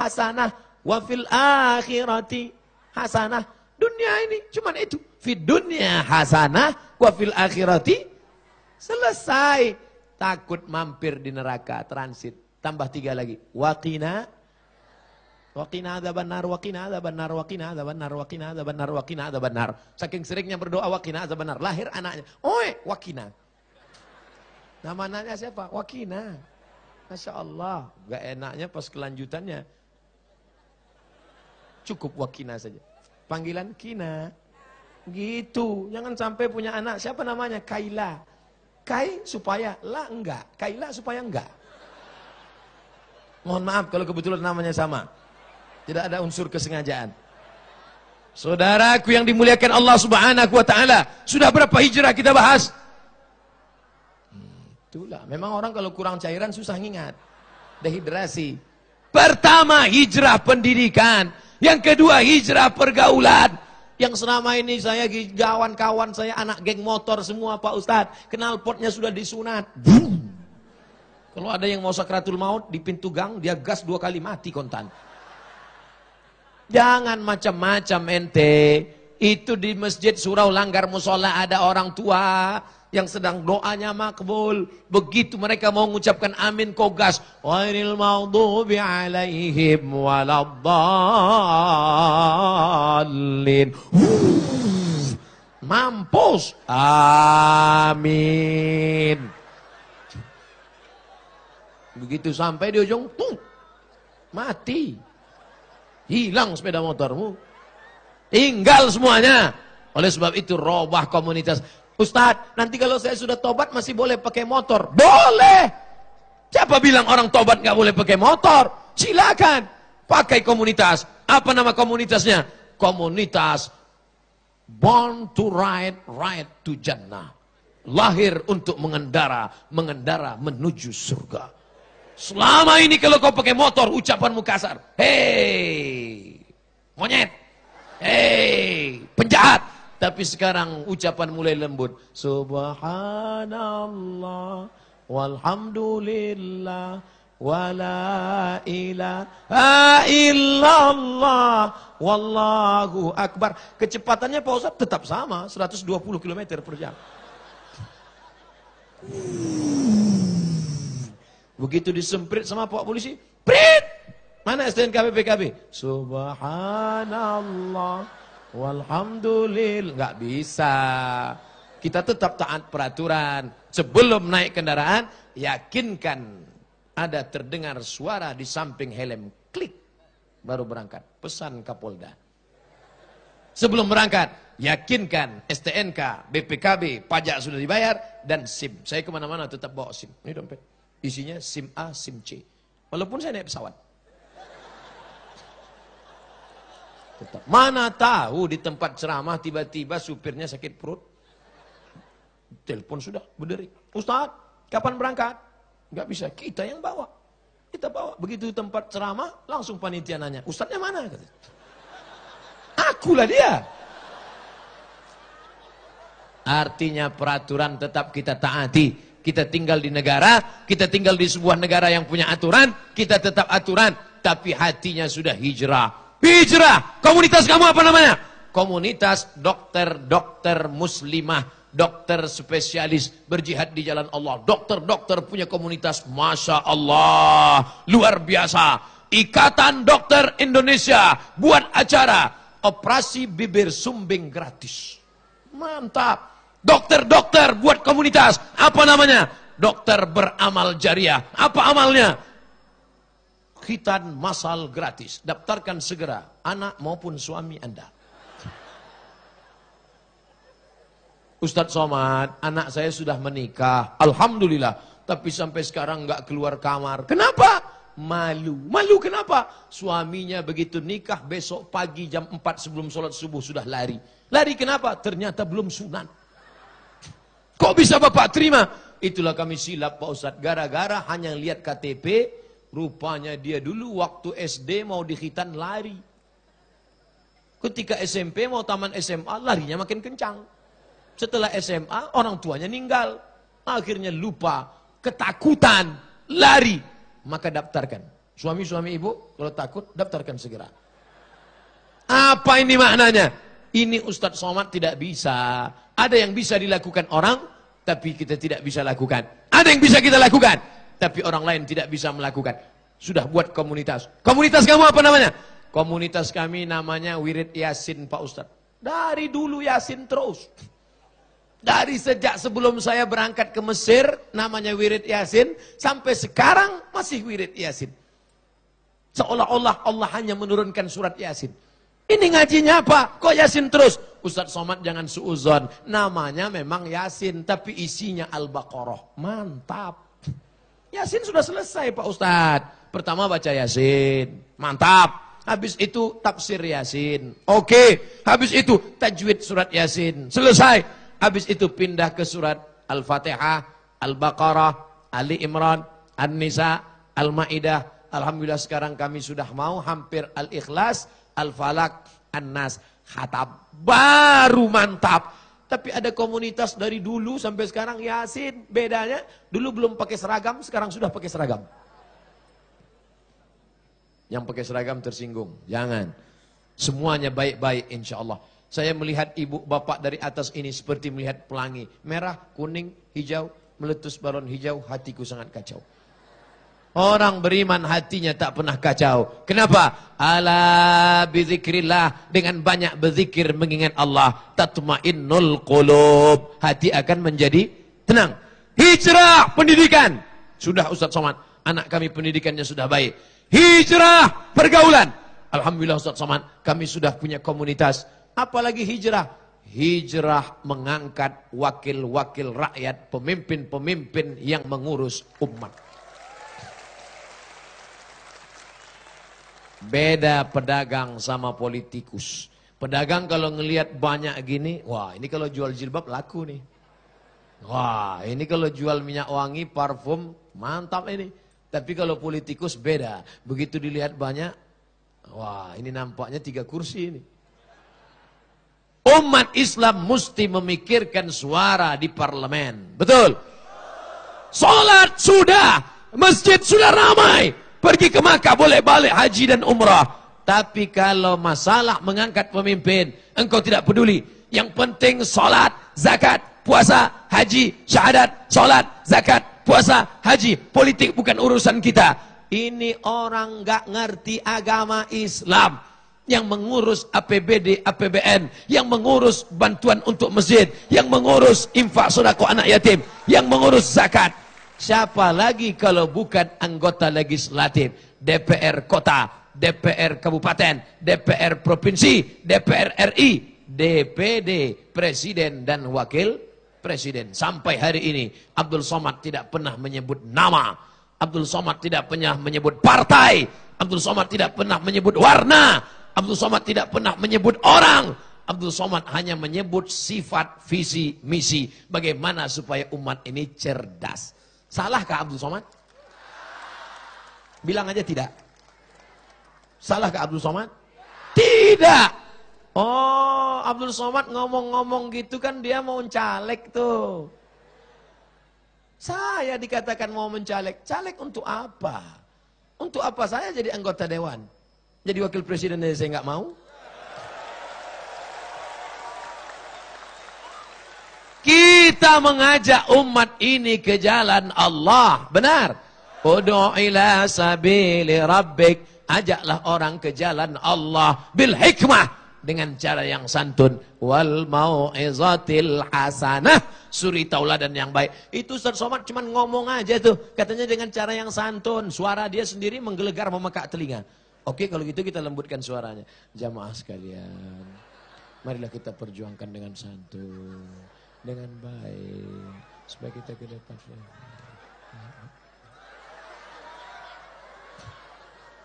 hasanah wa fil akhirati hasanah. Dunia ini cuman itu. Fi dunia hasanah wa fil akhirati selesai. Takut mampir di neraka transit. Tambah tiga lagi. Waqina Waqina ada nar, waqina ada nar, waqina ada nar, waqina ada nar, waqina ada nar. Saking seringnya berdoa waqina ada nar, lahir anaknya. Oi, waqina. Nama anaknya siapa? Waqina. Masya Allah. Gak enaknya pas kelanjutannya. Cukup wakina saja. Panggilan kina. Gitu. Jangan sampai punya anak. Siapa namanya? Kaila. Kai supaya la enggak. Kaila supaya enggak. Mohon maaf kalau kebetulan namanya sama. Tidak ada unsur kesengajaan. Saudaraku yang dimuliakan Allah Subhanahu wa taala, sudah berapa hijrah kita bahas? Itulah, memang orang kalau kurang cairan susah ngingat. Dehidrasi. Pertama hijrah pendidikan. Yang kedua hijrah pergaulan. Yang selama ini saya kawan-kawan saya anak geng motor semua Pak Ustadz. Kenal potnya sudah disunat. Boom. Kalau ada yang mau sakratul maut di pintu gang dia gas dua kali mati kontan. Jangan macam-macam ente. Itu di masjid surau langgar musola ada orang tua yang sedang doanya makbul. Begitu mereka mau mengucapkan amin kogas. Wairil maghdubi alaihim waladhalin. Mampus. Amin. Begitu sampai di ujung, tuh, mati. Hilang sepeda motormu. Tinggal semuanya. Oleh sebab itu robah komunitas. Ustaz, nanti kalau saya sudah tobat masih boleh pakai motor. Boleh. Siapa bilang orang tobat nggak boleh pakai motor? Silakan. Pakai komunitas. Apa nama komunitasnya? Komunitas Born to Ride, Ride to Jannah. Lahir untuk mengendara, mengendara menuju surga. Selama ini kalau kau pakai motor, ucapanmu kasar. Hei, monyet. Hei, penjahat. Tapi sekarang ucapan mulai lembut. Subhanallah walhamdulillah wala ilaha illallah wallahu akbar. Kecepatannya Pak Ustaz tetap sama 120 km per jam. Begitu disemprit sama Pak Polisi, prit! Mana STNKP PKB? Subhanallah Walhamdulillah. Nggak bisa. Kita tetap taat peraturan. Sebelum naik kendaraan, yakinkan ada terdengar suara di samping helm. Klik. Baru berangkat. Pesan Kapolda. Sebelum berangkat, yakinkan STNK, BPKB, pajak sudah dibayar, dan SIM. Saya kemana-mana tetap bawa SIM. Ini dompet. Isinya SIM A, SIM C. Walaupun saya naik pesawat. Tetap. Mana tahu di tempat ceramah tiba-tiba supirnya sakit perut. Telepon sudah berdering. Ustaz, kapan berangkat? Gak bisa, kita yang bawa. Kita bawa. Begitu tempat ceramah, langsung panitia nanya, Ustaznya mana? Kata. Akulah dia. Artinya peraturan tetap kita taati. Kita tinggal di negara, kita tinggal di sebuah negara yang punya aturan, kita tetap aturan. Tapi hatinya sudah hijrah, Hijrah. Komunitas kamu apa namanya? Komunitas dokter-dokter muslimah. Dokter spesialis berjihad di jalan Allah. Dokter-dokter punya komunitas. Masya Allah. Luar biasa. Ikatan Dokter Indonesia. Buat acara. Operasi bibir sumbing gratis. Mantap. Dokter-dokter buat komunitas. Apa namanya? Dokter beramal jariah. Apa amalnya? Khitan masal gratis. Daftarkan segera anak maupun suami Anda. Ustadz Somad, anak saya sudah menikah. Alhamdulillah. Tapi sampai sekarang nggak keluar kamar. Kenapa? Malu. Malu kenapa? Suaminya begitu nikah besok pagi jam 4 sebelum sholat subuh sudah lari. Lari kenapa? Ternyata belum sunan. Kok bisa Bapak terima? Itulah kami silap Pak Ustadz. Gara-gara hanya lihat KTP, Rupanya dia dulu waktu SD mau dikhitan lari. Ketika SMP mau taman SMA larinya makin kencang. Setelah SMA orang tuanya ninggal. Akhirnya lupa, ketakutan, lari. Maka daftarkan. Suami-suami ibu kalau takut daftarkan segera. Apa ini maknanya? Ini Ustadz Somad tidak bisa. Ada yang bisa dilakukan orang, tapi kita tidak bisa lakukan. Ada yang bisa kita lakukan tapi orang lain tidak bisa melakukan. Sudah buat komunitas. Komunitas kamu apa namanya? Komunitas kami namanya Wirid Yasin Pak Ustadz. Dari dulu Yasin terus. Dari sejak sebelum saya berangkat ke Mesir, namanya Wirid Yasin, sampai sekarang masih Wirid Yasin. Seolah-olah Allah hanya menurunkan surat Yasin. Ini ngajinya apa? Kok Yasin terus? Ustadz Somad jangan suuzon. Namanya memang Yasin, tapi isinya Al-Baqarah. Mantap. Yasin sudah selesai Pak Ustadz. Pertama baca Yasin. Mantap. Habis itu tafsir Yasin. Oke. Habis itu tajwid surat Yasin. Selesai. Habis itu pindah ke surat Al-Fatihah, Al-Baqarah, Ali Imran, An-Nisa, Al-Maidah. Alhamdulillah sekarang kami sudah mau hampir Al-Ikhlas, Al-Falak, An-Nas. Khatab baru mantap tapi ada komunitas dari dulu sampai sekarang Yasin. Bedanya dulu belum pakai seragam, sekarang sudah pakai seragam. Yang pakai seragam tersinggung, jangan. Semuanya baik-baik insya Allah. Saya melihat ibu bapak dari atas ini seperti melihat pelangi. Merah, kuning, hijau, meletus balon hijau, hatiku sangat kacau. Orang beriman hatinya tak pernah kacau. Kenapa? Ala bizikrillah. Dengan banyak berzikir mengingat Allah. Tatmainnul qulub. Hati akan menjadi tenang. Hijrah pendidikan. Sudah Ustaz Somad. Anak kami pendidikannya sudah baik. Hijrah pergaulan. Alhamdulillah Ustaz Somad. Kami sudah punya komunitas. Apalagi hijrah. Hijrah mengangkat wakil-wakil rakyat. Pemimpin-pemimpin yang mengurus umat. Beda pedagang sama politikus. Pedagang kalau ngelihat banyak gini, wah ini kalau jual jilbab laku nih. Wah ini kalau jual minyak wangi, parfum, mantap ini. Tapi kalau politikus beda. Begitu dilihat banyak, wah ini nampaknya tiga kursi ini. Umat Islam mesti memikirkan suara di parlemen. Betul? Sholat sudah, masjid sudah ramai, pergi ke Makkah boleh balik haji dan umrah. Tapi kalau masalah mengangkat pemimpin, engkau tidak peduli. Yang penting solat, zakat, puasa, haji, syahadat, solat, zakat, puasa, haji. Politik bukan urusan kita. Ini orang enggak ngerti agama Islam yang mengurus APBD, APBN, yang mengurus bantuan untuk masjid, yang mengurus infak sedekah anak yatim, yang mengurus zakat. Siapa lagi kalau bukan anggota legislatif DPR kota, DPR kabupaten, DPR provinsi, DPR RI, DPD, presiden dan wakil presiden. Sampai hari ini Abdul Somad tidak pernah menyebut nama, Abdul Somad tidak pernah menyebut partai, Abdul Somad tidak pernah menyebut warna, Abdul Somad tidak pernah menyebut orang, Abdul Somad hanya menyebut sifat, visi, misi. Bagaimana supaya umat ini cerdas. Salah ke Abdul Somad? Bilang aja tidak. Salah ke Abdul Somad? Tidak. Oh, Abdul Somad ngomong-ngomong gitu kan dia mau caleg tuh. Saya dikatakan mau mencalek. Calek untuk apa? Untuk apa saya jadi anggota dewan? Jadi wakil presiden saya nggak mau? Kita mengajak umat ini ke jalan Allah. Benar. Udu ila sabili rabbik. Ajaklah orang ke jalan Allah. Bil hikmah. Dengan cara yang santun. Wal mau'izatil hasanah. Suri tauladan yang baik. Itu Ustaz Somad cuma ngomong aja tuh. Katanya dengan cara yang santun. Suara dia sendiri menggelegar memekak telinga. Oke kalau gitu kita lembutkan suaranya. Jamaah sekalian. Marilah kita perjuangkan dengan santun dengan baik supaya kita ke depannya.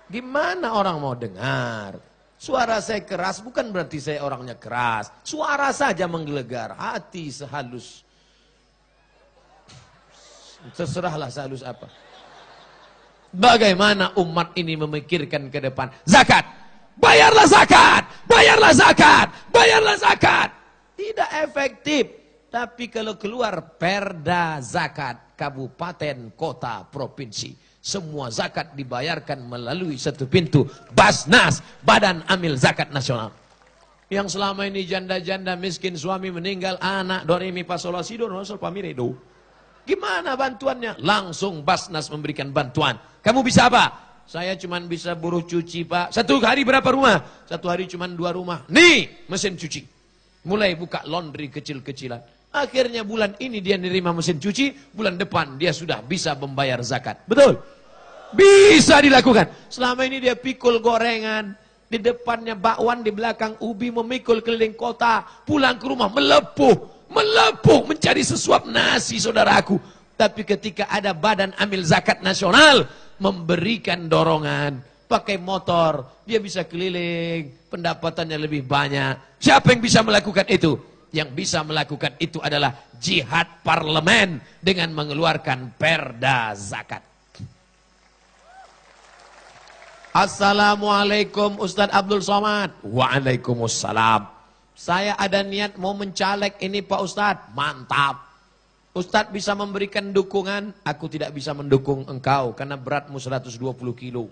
Gimana orang mau dengar? Suara saya keras bukan berarti saya orangnya keras. Suara saja menggelegar, hati sehalus. Terserahlah sehalus apa. Bagaimana umat ini memikirkan ke depan? Zakat! Bayarlah zakat! Bayarlah zakat! Bayarlah zakat! Tidak efektif. Tapi kalau keluar perda zakat kabupaten, kota, provinsi. Semua zakat dibayarkan melalui satu pintu. Basnas, Badan Amil Zakat Nasional. Yang selama ini janda-janda miskin suami meninggal anak doremi pasolasi donosol pamiredo. Gimana bantuannya? Langsung Basnas memberikan bantuan. Kamu bisa apa? Saya cuma bisa buruh cuci pak. Satu hari berapa rumah? Satu hari cuma dua rumah. Nih mesin cuci. Mulai buka laundry kecil-kecilan. Akhirnya bulan ini dia nerima mesin cuci, bulan depan dia sudah bisa membayar zakat. Betul? Bisa dilakukan. Selama ini dia pikul gorengan, di depannya bakwan, di belakang ubi, memikul keliling kota, pulang ke rumah melepuh, melepuh mencari sesuap nasi saudaraku. Tapi ketika ada badan amil zakat nasional, memberikan dorongan, pakai motor, dia bisa keliling, pendapatannya lebih banyak. Siapa yang bisa melakukan itu? Yang bisa melakukan itu adalah jihad parlemen dengan mengeluarkan perda zakat. Assalamualaikum Ustadz Abdul Somad. Waalaikumsalam. Saya ada niat mau mencalek ini Pak Ustadz. Mantap. Ustadz bisa memberikan dukungan. Aku tidak bisa mendukung engkau karena beratmu 120 kilo.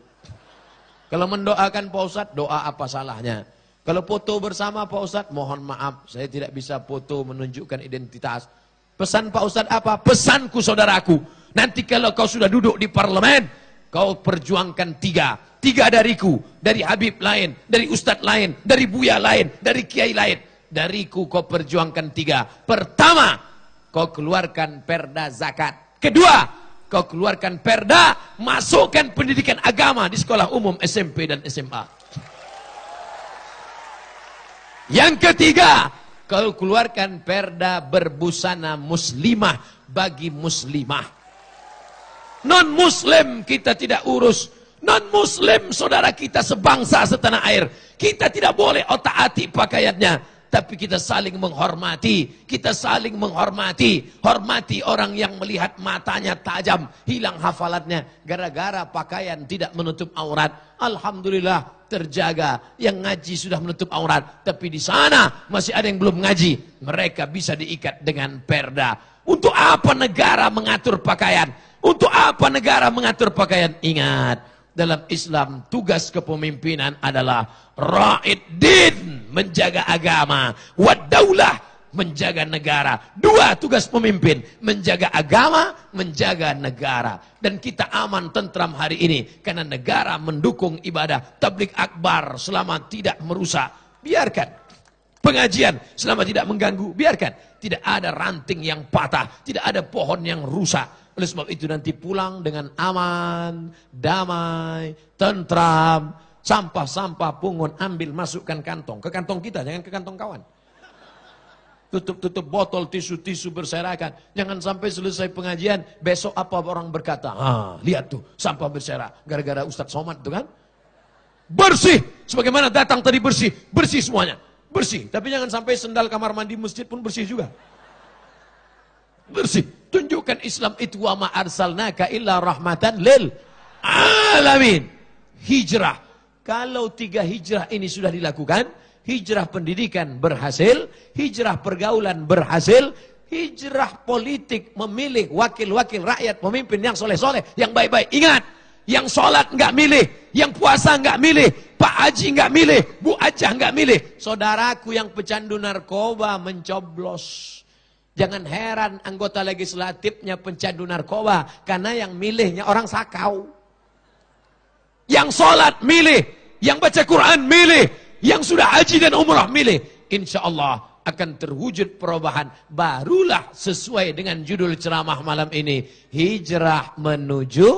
Kalau mendoakan Pak Ustadz, doa apa salahnya? Kalau foto bersama Pak Ustadz, mohon maaf, saya tidak bisa foto menunjukkan identitas. Pesan Pak Ustadz apa? Pesanku saudaraku, nanti kalau kau sudah duduk di parlemen, kau perjuangkan tiga. Tiga dariku, dari Habib lain, dari Ustadz lain, dari Buya lain, dari Kiai lain. Dariku kau perjuangkan tiga. Pertama, kau keluarkan perda zakat. Kedua, kau keluarkan perda, masukkan pendidikan agama di sekolah umum SMP dan SMA. Yang ketiga, kau keluarkan perda berbusana muslimah bagi muslimah. Non muslim kita tidak urus. Non muslim saudara kita sebangsa setanah air. Kita tidak boleh otak atik pakaiannya tapi kita saling menghormati. Kita saling menghormati. Hormati orang yang melihat matanya tajam, hilang hafalatnya gara-gara pakaian tidak menutup aurat. Alhamdulillah, terjaga. Yang ngaji sudah menutup aurat, tapi di sana masih ada yang belum ngaji. Mereka bisa diikat dengan perda. Untuk apa negara mengatur pakaian? Untuk apa negara mengatur pakaian? Ingat, dalam Islam tugas kepemimpinan adalah ra'id din, menjaga agama. Wa daulah menjaga negara. Dua tugas pemimpin, menjaga agama, menjaga negara. Dan kita aman tentram hari ini karena negara mendukung ibadah tablik akbar selama tidak merusak. Biarkan. Pengajian selama tidak mengganggu, biarkan. Tidak ada ranting yang patah, tidak ada pohon yang rusak. Oleh sebab itu nanti pulang dengan aman, damai, tentram, sampah-sampah pungun ambil masukkan kantong ke kantong kita jangan ke kantong kawan tutup-tutup botol, tisu-tisu berserakan. Jangan sampai selesai pengajian, besok apa orang berkata, ah, lihat tuh sampah berserak, gara-gara Ustadz Somad itu kan. Bersih, sebagaimana datang tadi bersih, bersih semuanya. Bersih, tapi jangan sampai sendal kamar mandi masjid pun bersih juga. Bersih, tunjukkan Islam itu wa ma'arsalnaka illa rahmatan lil alamin. Hijrah, kalau tiga hijrah ini sudah dilakukan, hijrah pendidikan berhasil, hijrah pergaulan berhasil, hijrah politik memilih wakil-wakil rakyat pemimpin yang soleh-soleh, yang baik-baik. Ingat, yang sholat nggak milih, yang puasa nggak milih, Pak Aji nggak milih, Bu Aja nggak milih. Saudaraku yang pecandu narkoba mencoblos. Jangan heran anggota legislatifnya pencandu narkoba karena yang milihnya orang sakau. Yang sholat milih, yang baca Quran milih, yang sudah haji dan umrah milih. Insya Allah akan terwujud perubahan. Barulah sesuai dengan judul ceramah malam ini. Hijrah menuju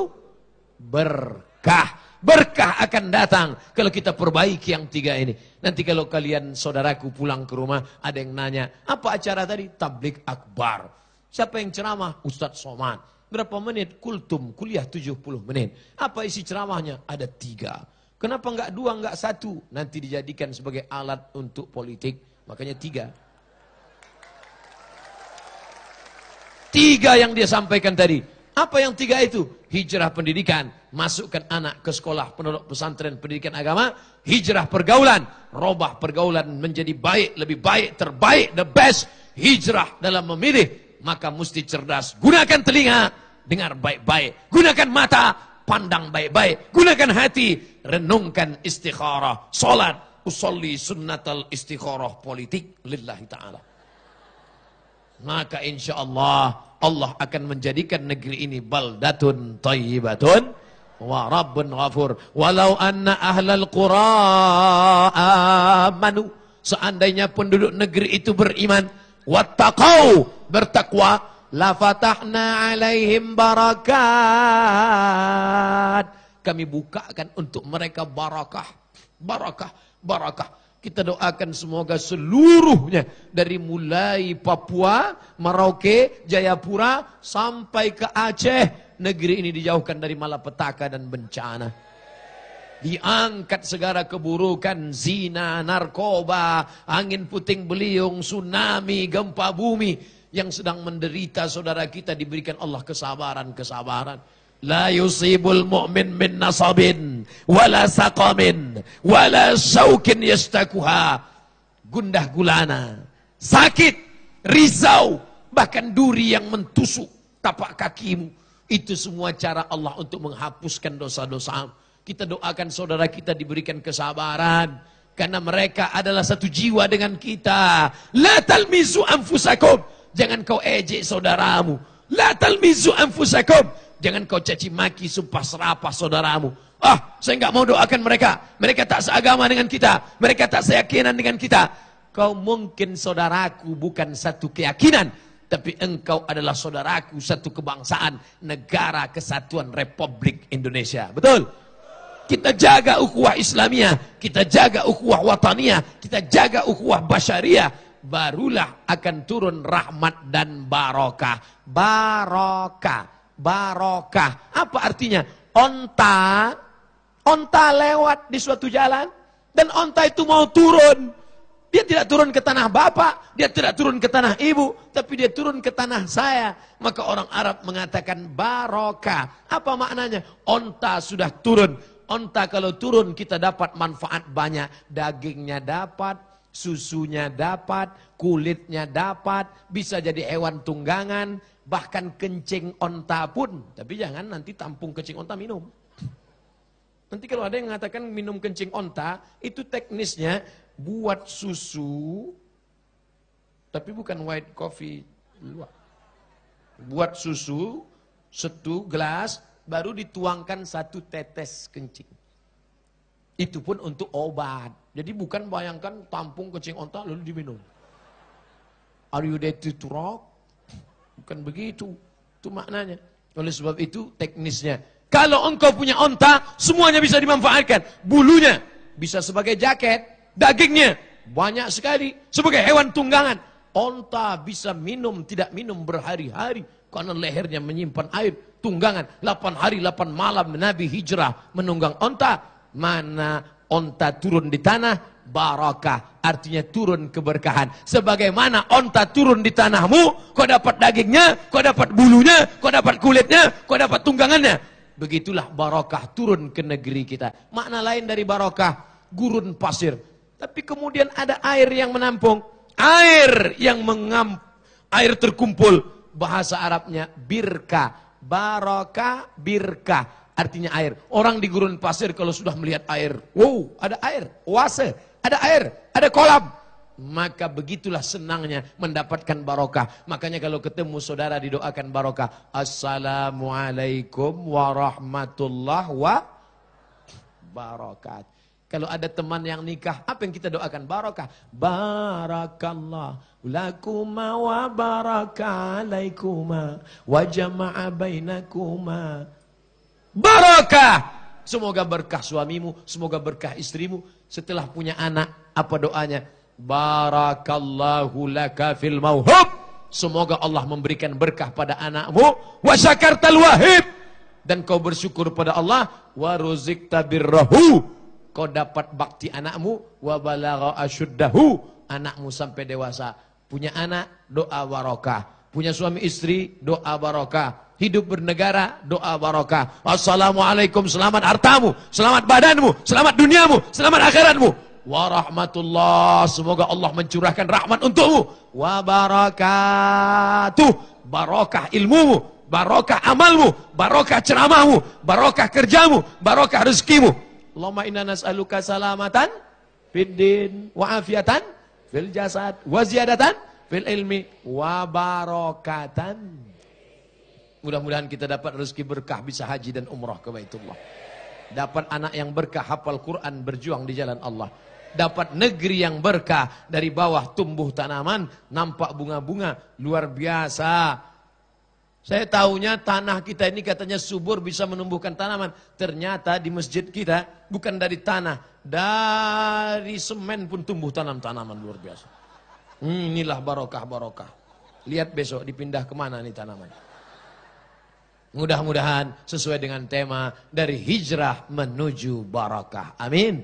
berkah. Berkah akan datang kalau kita perbaiki yang tiga ini. Nanti kalau kalian saudaraku pulang ke rumah, ada yang nanya, apa acara tadi? Tablik Akbar. Siapa yang ceramah? Ustadz Somad. Berapa menit? Kultum, kuliah 70 menit. Apa isi ceramahnya? Ada tiga. Kenapa enggak dua, enggak satu? Nanti dijadikan sebagai alat untuk politik. Makanya tiga. Tiga yang dia sampaikan tadi. Apa yang tiga itu? Hijrah pendidikan. Masukkan anak ke sekolah penduduk pesantren pendidikan agama. Hijrah pergaulan. Robah pergaulan menjadi baik, lebih baik, terbaik, the best. Hijrah dalam memilih. Maka mesti cerdas. Gunakan telinga. Dengar baik-baik. Gunakan mata pandang baik-baik, gunakan hati, renungkan istikharah, salat, usolli sunnatal istikharah politik lillahi taala. Maka insya Allah Allah akan menjadikan negeri ini baldatun tayyibatun wa rabbun ghafur. Walau anna ahlal qura amanu. Seandainya penduduk negeri itu beriman. Wattaqau bertakwa fatahna alaihim barakat. Kami bukakan untuk mereka barakah. Barakah, barakah. Kita doakan semoga seluruhnya dari mulai Papua, Merauke, Jayapura sampai ke Aceh. Negeri ini dijauhkan dari malapetaka dan bencana. Diangkat segala keburukan, zina, narkoba, angin puting beliung, tsunami, gempa bumi. Yang sedang menderita saudara kita diberikan Allah kesabaran-kesabaran. La yusibul mu'min min nasabin, wala saqamin, wala syaukin yastakuha. Gundah gulana, sakit, risau, bahkan duri yang mentusuk tapak kakimu. Itu semua cara Allah untuk menghapuskan dosa-dosa. Kita doakan saudara kita diberikan kesabaran. Karena mereka adalah satu jiwa dengan kita. La talmizu anfusakum. Jangan kau ejek saudaramu. La talmizu anfusakum. Jangan kau caci maki sumpah serapah saudaramu. Ah, saya nggak mau doakan mereka. Mereka tak seagama dengan kita. Mereka tak seyakinan dengan kita. Kau mungkin saudaraku bukan satu keyakinan. Tapi engkau adalah saudaraku satu kebangsaan. Negara Kesatuan Republik Indonesia. Betul? kita jaga ukhuwah Islamiyah, kita jaga ukhuwah wataniyah, kita jaga ukhuwah basyariah barulah akan turun rahmat dan barokah. Barokah, barokah. Apa artinya? Onta, onta lewat di suatu jalan dan onta itu mau turun. Dia tidak turun ke tanah bapak, dia tidak turun ke tanah ibu, tapi dia turun ke tanah saya. Maka orang Arab mengatakan barokah. Apa maknanya? Onta sudah turun. Onta kalau turun kita dapat manfaat banyak. Dagingnya dapat, susunya dapat, kulitnya dapat, bisa jadi hewan tunggangan, bahkan kencing onta pun. Tapi jangan nanti tampung kencing onta minum. Nanti kalau ada yang mengatakan minum kencing onta, itu teknisnya buat susu, tapi bukan white coffee Buat susu, setu gelas, baru dituangkan satu tetes kencing. Itu pun untuk obat. Jadi bukan bayangkan tampung kencing onta lalu diminum. Are you ready to rock? Bukan begitu. Itu maknanya. Oleh sebab itu teknisnya. Kalau engkau punya onta, semuanya bisa dimanfaatkan. Bulunya bisa sebagai jaket. Dagingnya banyak sekali. Sebagai hewan tunggangan. Onta bisa minum, tidak minum berhari-hari. Karena lehernya menyimpan air. Tunggangan. 8 hari, 8 malam Nabi hijrah menunggang onta mana onta turun di tanah, barokah Artinya turun keberkahan. Sebagaimana onta turun di tanahmu, kau dapat dagingnya, kau dapat bulunya, kau dapat kulitnya, kau dapat tunggangannya. Begitulah barokah turun ke negeri kita. Makna lain dari barokah gurun pasir. Tapi kemudian ada air yang menampung. Air yang mengam, air terkumpul. Bahasa Arabnya birka. Barokah, birka artinya air. Orang di gurun pasir kalau sudah melihat air, wow, ada air, wase, ada air, ada kolam. Maka begitulah senangnya mendapatkan barokah. Makanya kalau ketemu saudara didoakan barokah. Assalamualaikum warahmatullahi wabarakatuh. Kalau ada teman yang nikah, apa yang kita doakan? Barakah. Barakallah lakuma wa baraka alaikuma wa jama'a bainakuma barakah. Semoga berkah suamimu, semoga berkah istrimu. Setelah punya anak, apa doanya? Barakallahu laka fil mauhub. Semoga Allah memberikan berkah pada anakmu. Wa wahib. Dan kau bersyukur pada Allah. Wa tabirrahu, Kau dapat bakti anakmu. Wa balagha ashuddahu. Anakmu sampai dewasa. Punya anak, doa warakah. Punya suami istri, doa barokah. Hidup bernegara, doa barokah. Assalamualaikum, selamat hartamu, selamat badanmu, selamat duniamu, selamat akhiratmu. Warahmatullah, semoga Allah mencurahkan rahmat untukmu. Wabarakatuh, barokah ilmumu, barokah amalmu, barokah ceramahmu, barokah kerjamu, barokah rezekimu. Allahumma inna nas'aluka salamatan, wa afiatan fil jasad, wa ziyadatan, fil ilmi wa barakatan. Mudah-mudahan kita dapat rezeki berkah bisa haji dan umrah ke Baitullah. Dapat anak yang berkah hafal Quran berjuang di jalan Allah. Dapat negeri yang berkah dari bawah tumbuh tanaman nampak bunga-bunga luar biasa. Saya tahunya tanah kita ini katanya subur bisa menumbuhkan tanaman. Ternyata di masjid kita bukan dari tanah, dari semen pun tumbuh tanam-tanaman luar biasa. Hmm, inilah barokah-barokah. Lihat besok dipindah kemana nih tanaman. Mudah-mudahan sesuai dengan tema dari hijrah menuju barokah, Amin.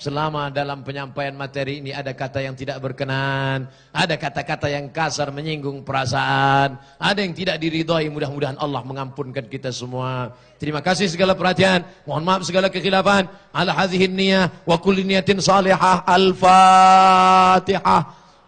Selama dalam penyampaian materi ini ada kata yang tidak berkenan, ada kata-kata yang kasar menyinggung perasaan, ada yang tidak diridhoi, mudah-mudahan Allah mengampunkan kita semua. Terima kasih segala perhatian, mohon maaf segala kekhilafan. al hadhihi niyah wa kulli niyatin salihah. Al-Fatihah.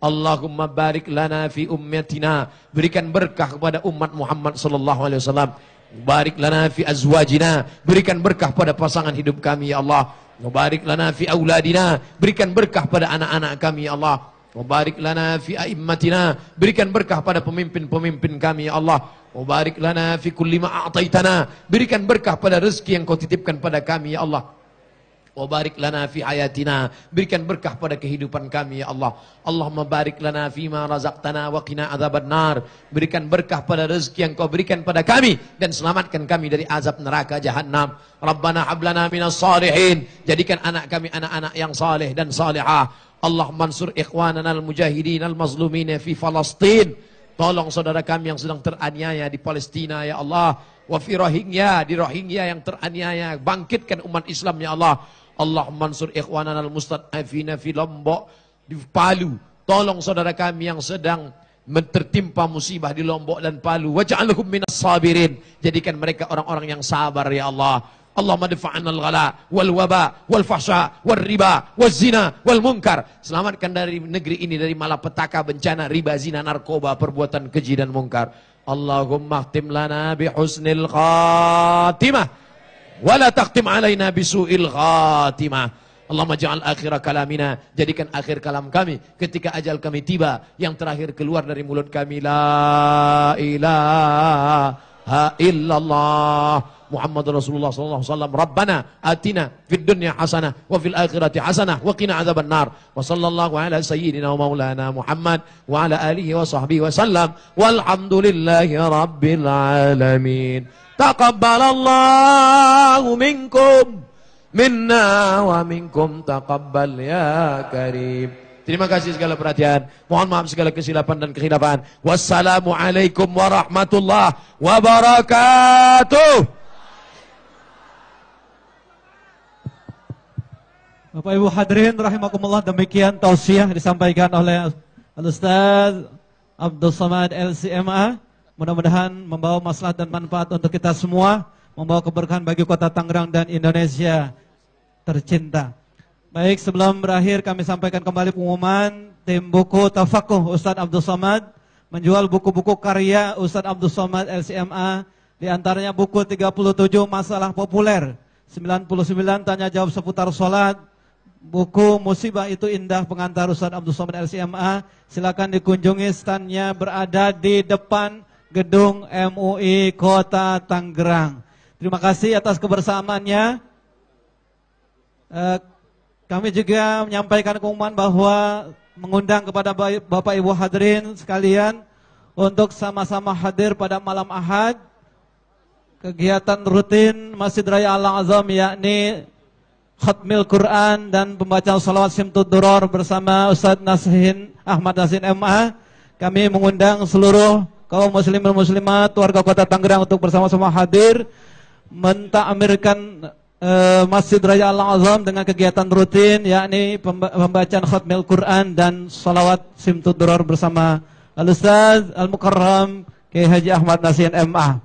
Allahumma barik lana fi ummatina berikan berkah kepada umat Muhammad sallallahu alaihi wasallam barik lana fi azwajina berikan berkah pada pasangan hidup kami ya Allah mubarik lana fi auladina berikan berkah pada anak-anak kami ya Allah mubarik lana fi aimmatina berikan berkah pada pemimpin-pemimpin kami ya Allah mubarik lana fi kulli ma ataitana berikan berkah pada rezeki yang kau titipkan pada kami ya Allah Wabarik lana fi hayatina. Berikan berkah pada kehidupan kami ya Allah. Allah barik lana fi ma razaqtana wa qina nar. Berikan berkah pada rezeki yang Kau berikan pada kami dan selamatkan kami dari azab neraka jahanam. Rabbana hablana minas salihin. Jadikan anak kami anak-anak yang saleh dan salihah. Allah mansur ikhwanana al-mujahidin al mazlumina fi falastin. Tolong saudara kami yang sedang teraniaya di Palestina ya Allah. Wa fi Rohingya, di Rohingya yang teraniaya. Bangkitkan umat Islam ya Allah. Allah mansur ikhwanan al Afina fi Lombok, di Palu. Tolong saudara kami yang sedang tertimpa musibah di Lombok dan Palu. Waj'alhum minas sabirin. Jadikan mereka orang-orang yang sabar ya Allah. Madfaan Al ghala wal waba wal fahsya wal riba wal zina wal munkar. Selamatkan dari negeri ini dari malapetaka bencana riba, zina, narkoba, perbuatan keji dan munkar. Allahumma khtim lana bi husnil khatimah. wala taqtim alaina bisu'il khatimah. Allahumma ja'al akhir kalamina, jadikan akhir kalam kami ketika ajal kami tiba yang terakhir keluar dari mulut kami la ilaha illallah Muhammad Rasulullah sallallahu alaihi wasallam. Rabbana atina fid dunya hasanah wa fil akhirati hasanah wa qina azaban nar. Wa sallallahu ala sayyidina wa maulana Muhammad wa ala alihi wa sahbihi wa sallam. Walhamdulillahi Rabbil alamin. Taqabbalallahu minkum minna wa minkum taqabbal ya karim. Terima kasih segala perhatian. Mohon maaf segala kesilapan dan kekhilafan. Wassalamualaikum warahmatullahi wabarakatuh. Bapak Ibu hadirin rahimakumullah demikian tausiah disampaikan oleh Al Ustaz Abdul Samad LCMA. Mudah-mudahan membawa masalah dan manfaat untuk kita semua, membawa keberkahan bagi kota Tangerang dan Indonesia tercinta. Baik, sebelum berakhir kami sampaikan kembali pengumuman tim buku Tafakuh Ustadz Abdul Somad menjual buku-buku karya Ustadz Abdul Somad LCMA di antaranya buku 37 Masalah Populer, 99 Tanya Jawab Seputar Sholat, buku Musibah Itu Indah pengantar Ustaz Abdul Somad LCMA. Silakan dikunjungi standnya berada di depan Gedung MUI Kota Tangerang. Terima kasih atas kebersamaannya. Eh, kami juga menyampaikan pengumuman bahwa mengundang kepada Bapak Ibu hadirin sekalian untuk sama-sama hadir pada malam Ahad kegiatan rutin Masjid Raya Al-Azam yakni khatmil Quran dan pembacaan salawat simtud duror bersama Ustaz Nasihin Ahmad Nasihin MA kami mengundang seluruh kaum Muslimin dan muslimat warga kota Tangerang untuk bersama-sama hadir mentakmirkan uh, eh, Masjid Raya Al-Azam dengan kegiatan rutin yakni pembacaan khatmil Quran dan salawat simtud duror bersama Al-Ustaz Al-Mukarram Kiai Haji Ahmad Nasir MA.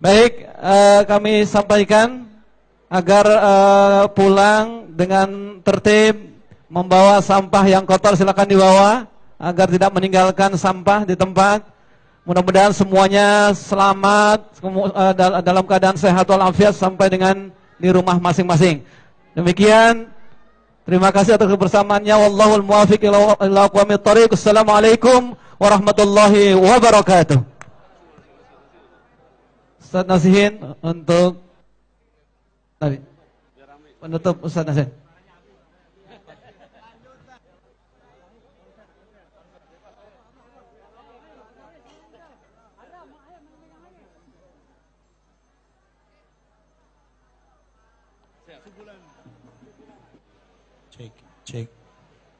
Baik, uh, kami sampaikan agar uh, pulang dengan tertib membawa sampah yang kotor silakan dibawa agar tidak meninggalkan sampah di tempat. Mudah-mudahan semuanya selamat eh, dalam keadaan sehat walafiat sampai dengan di rumah masing-masing. Demikian terima kasih atas kebersamaannya. Wallahul muwafiq ila aqwamit thariq. Assalamualaikum warahmatullahi wabarakatuh. Ustaz Nasihin untuk tadi penutup Ustaz Nasihin.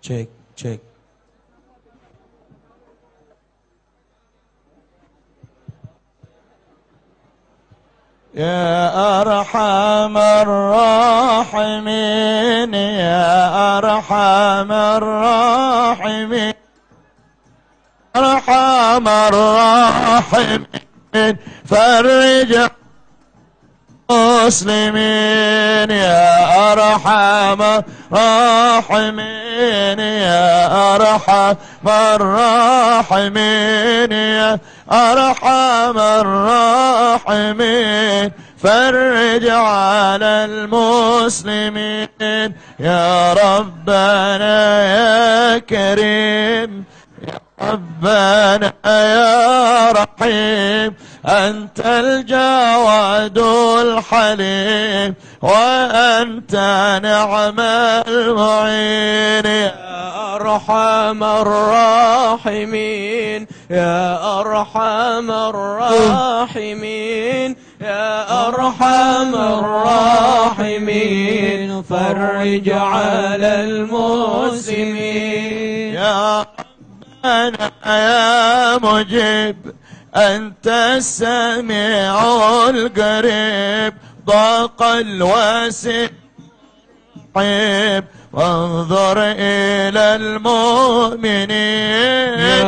Check, check. يا أرحم الراحمين يا أرحم الراحمين أرحم الراحمين فرج المسلمين يا أرحم الراحمين يا أرحم الراحمين يا أرحم الراحمين فرج على المسلمين يا ربنا يا كريم يا ربنا يا رحيم أنت الجواد الحليم وأنت نعم المعين يا أرحم الراحمين يا أرحم الراحمين يا أرحم الراحمين فرج على المسلمين يا ربنا يا مجيب أنت السميع القريب ضاق الواسع وانظر إلى المؤمنين يا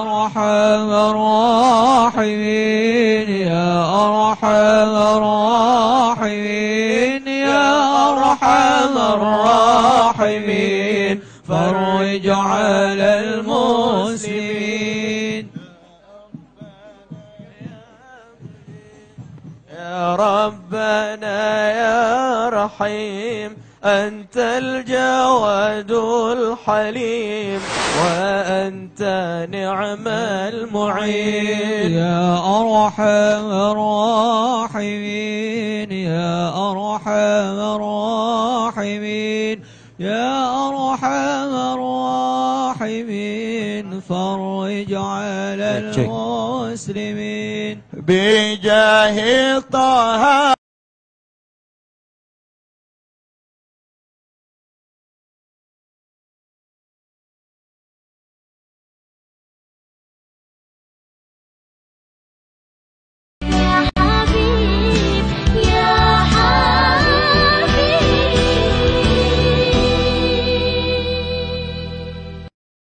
أرحم الراحمين يا أرحم الراحمين يا أرحم الراحمين فرج على ربنا يا رحيم أنت الجواد الحليم وأنت نعم المعين يا أرحم الراحمين يا أرحم الراحمين يا أرحم الراحمين فرج على المسلمين بجاه طه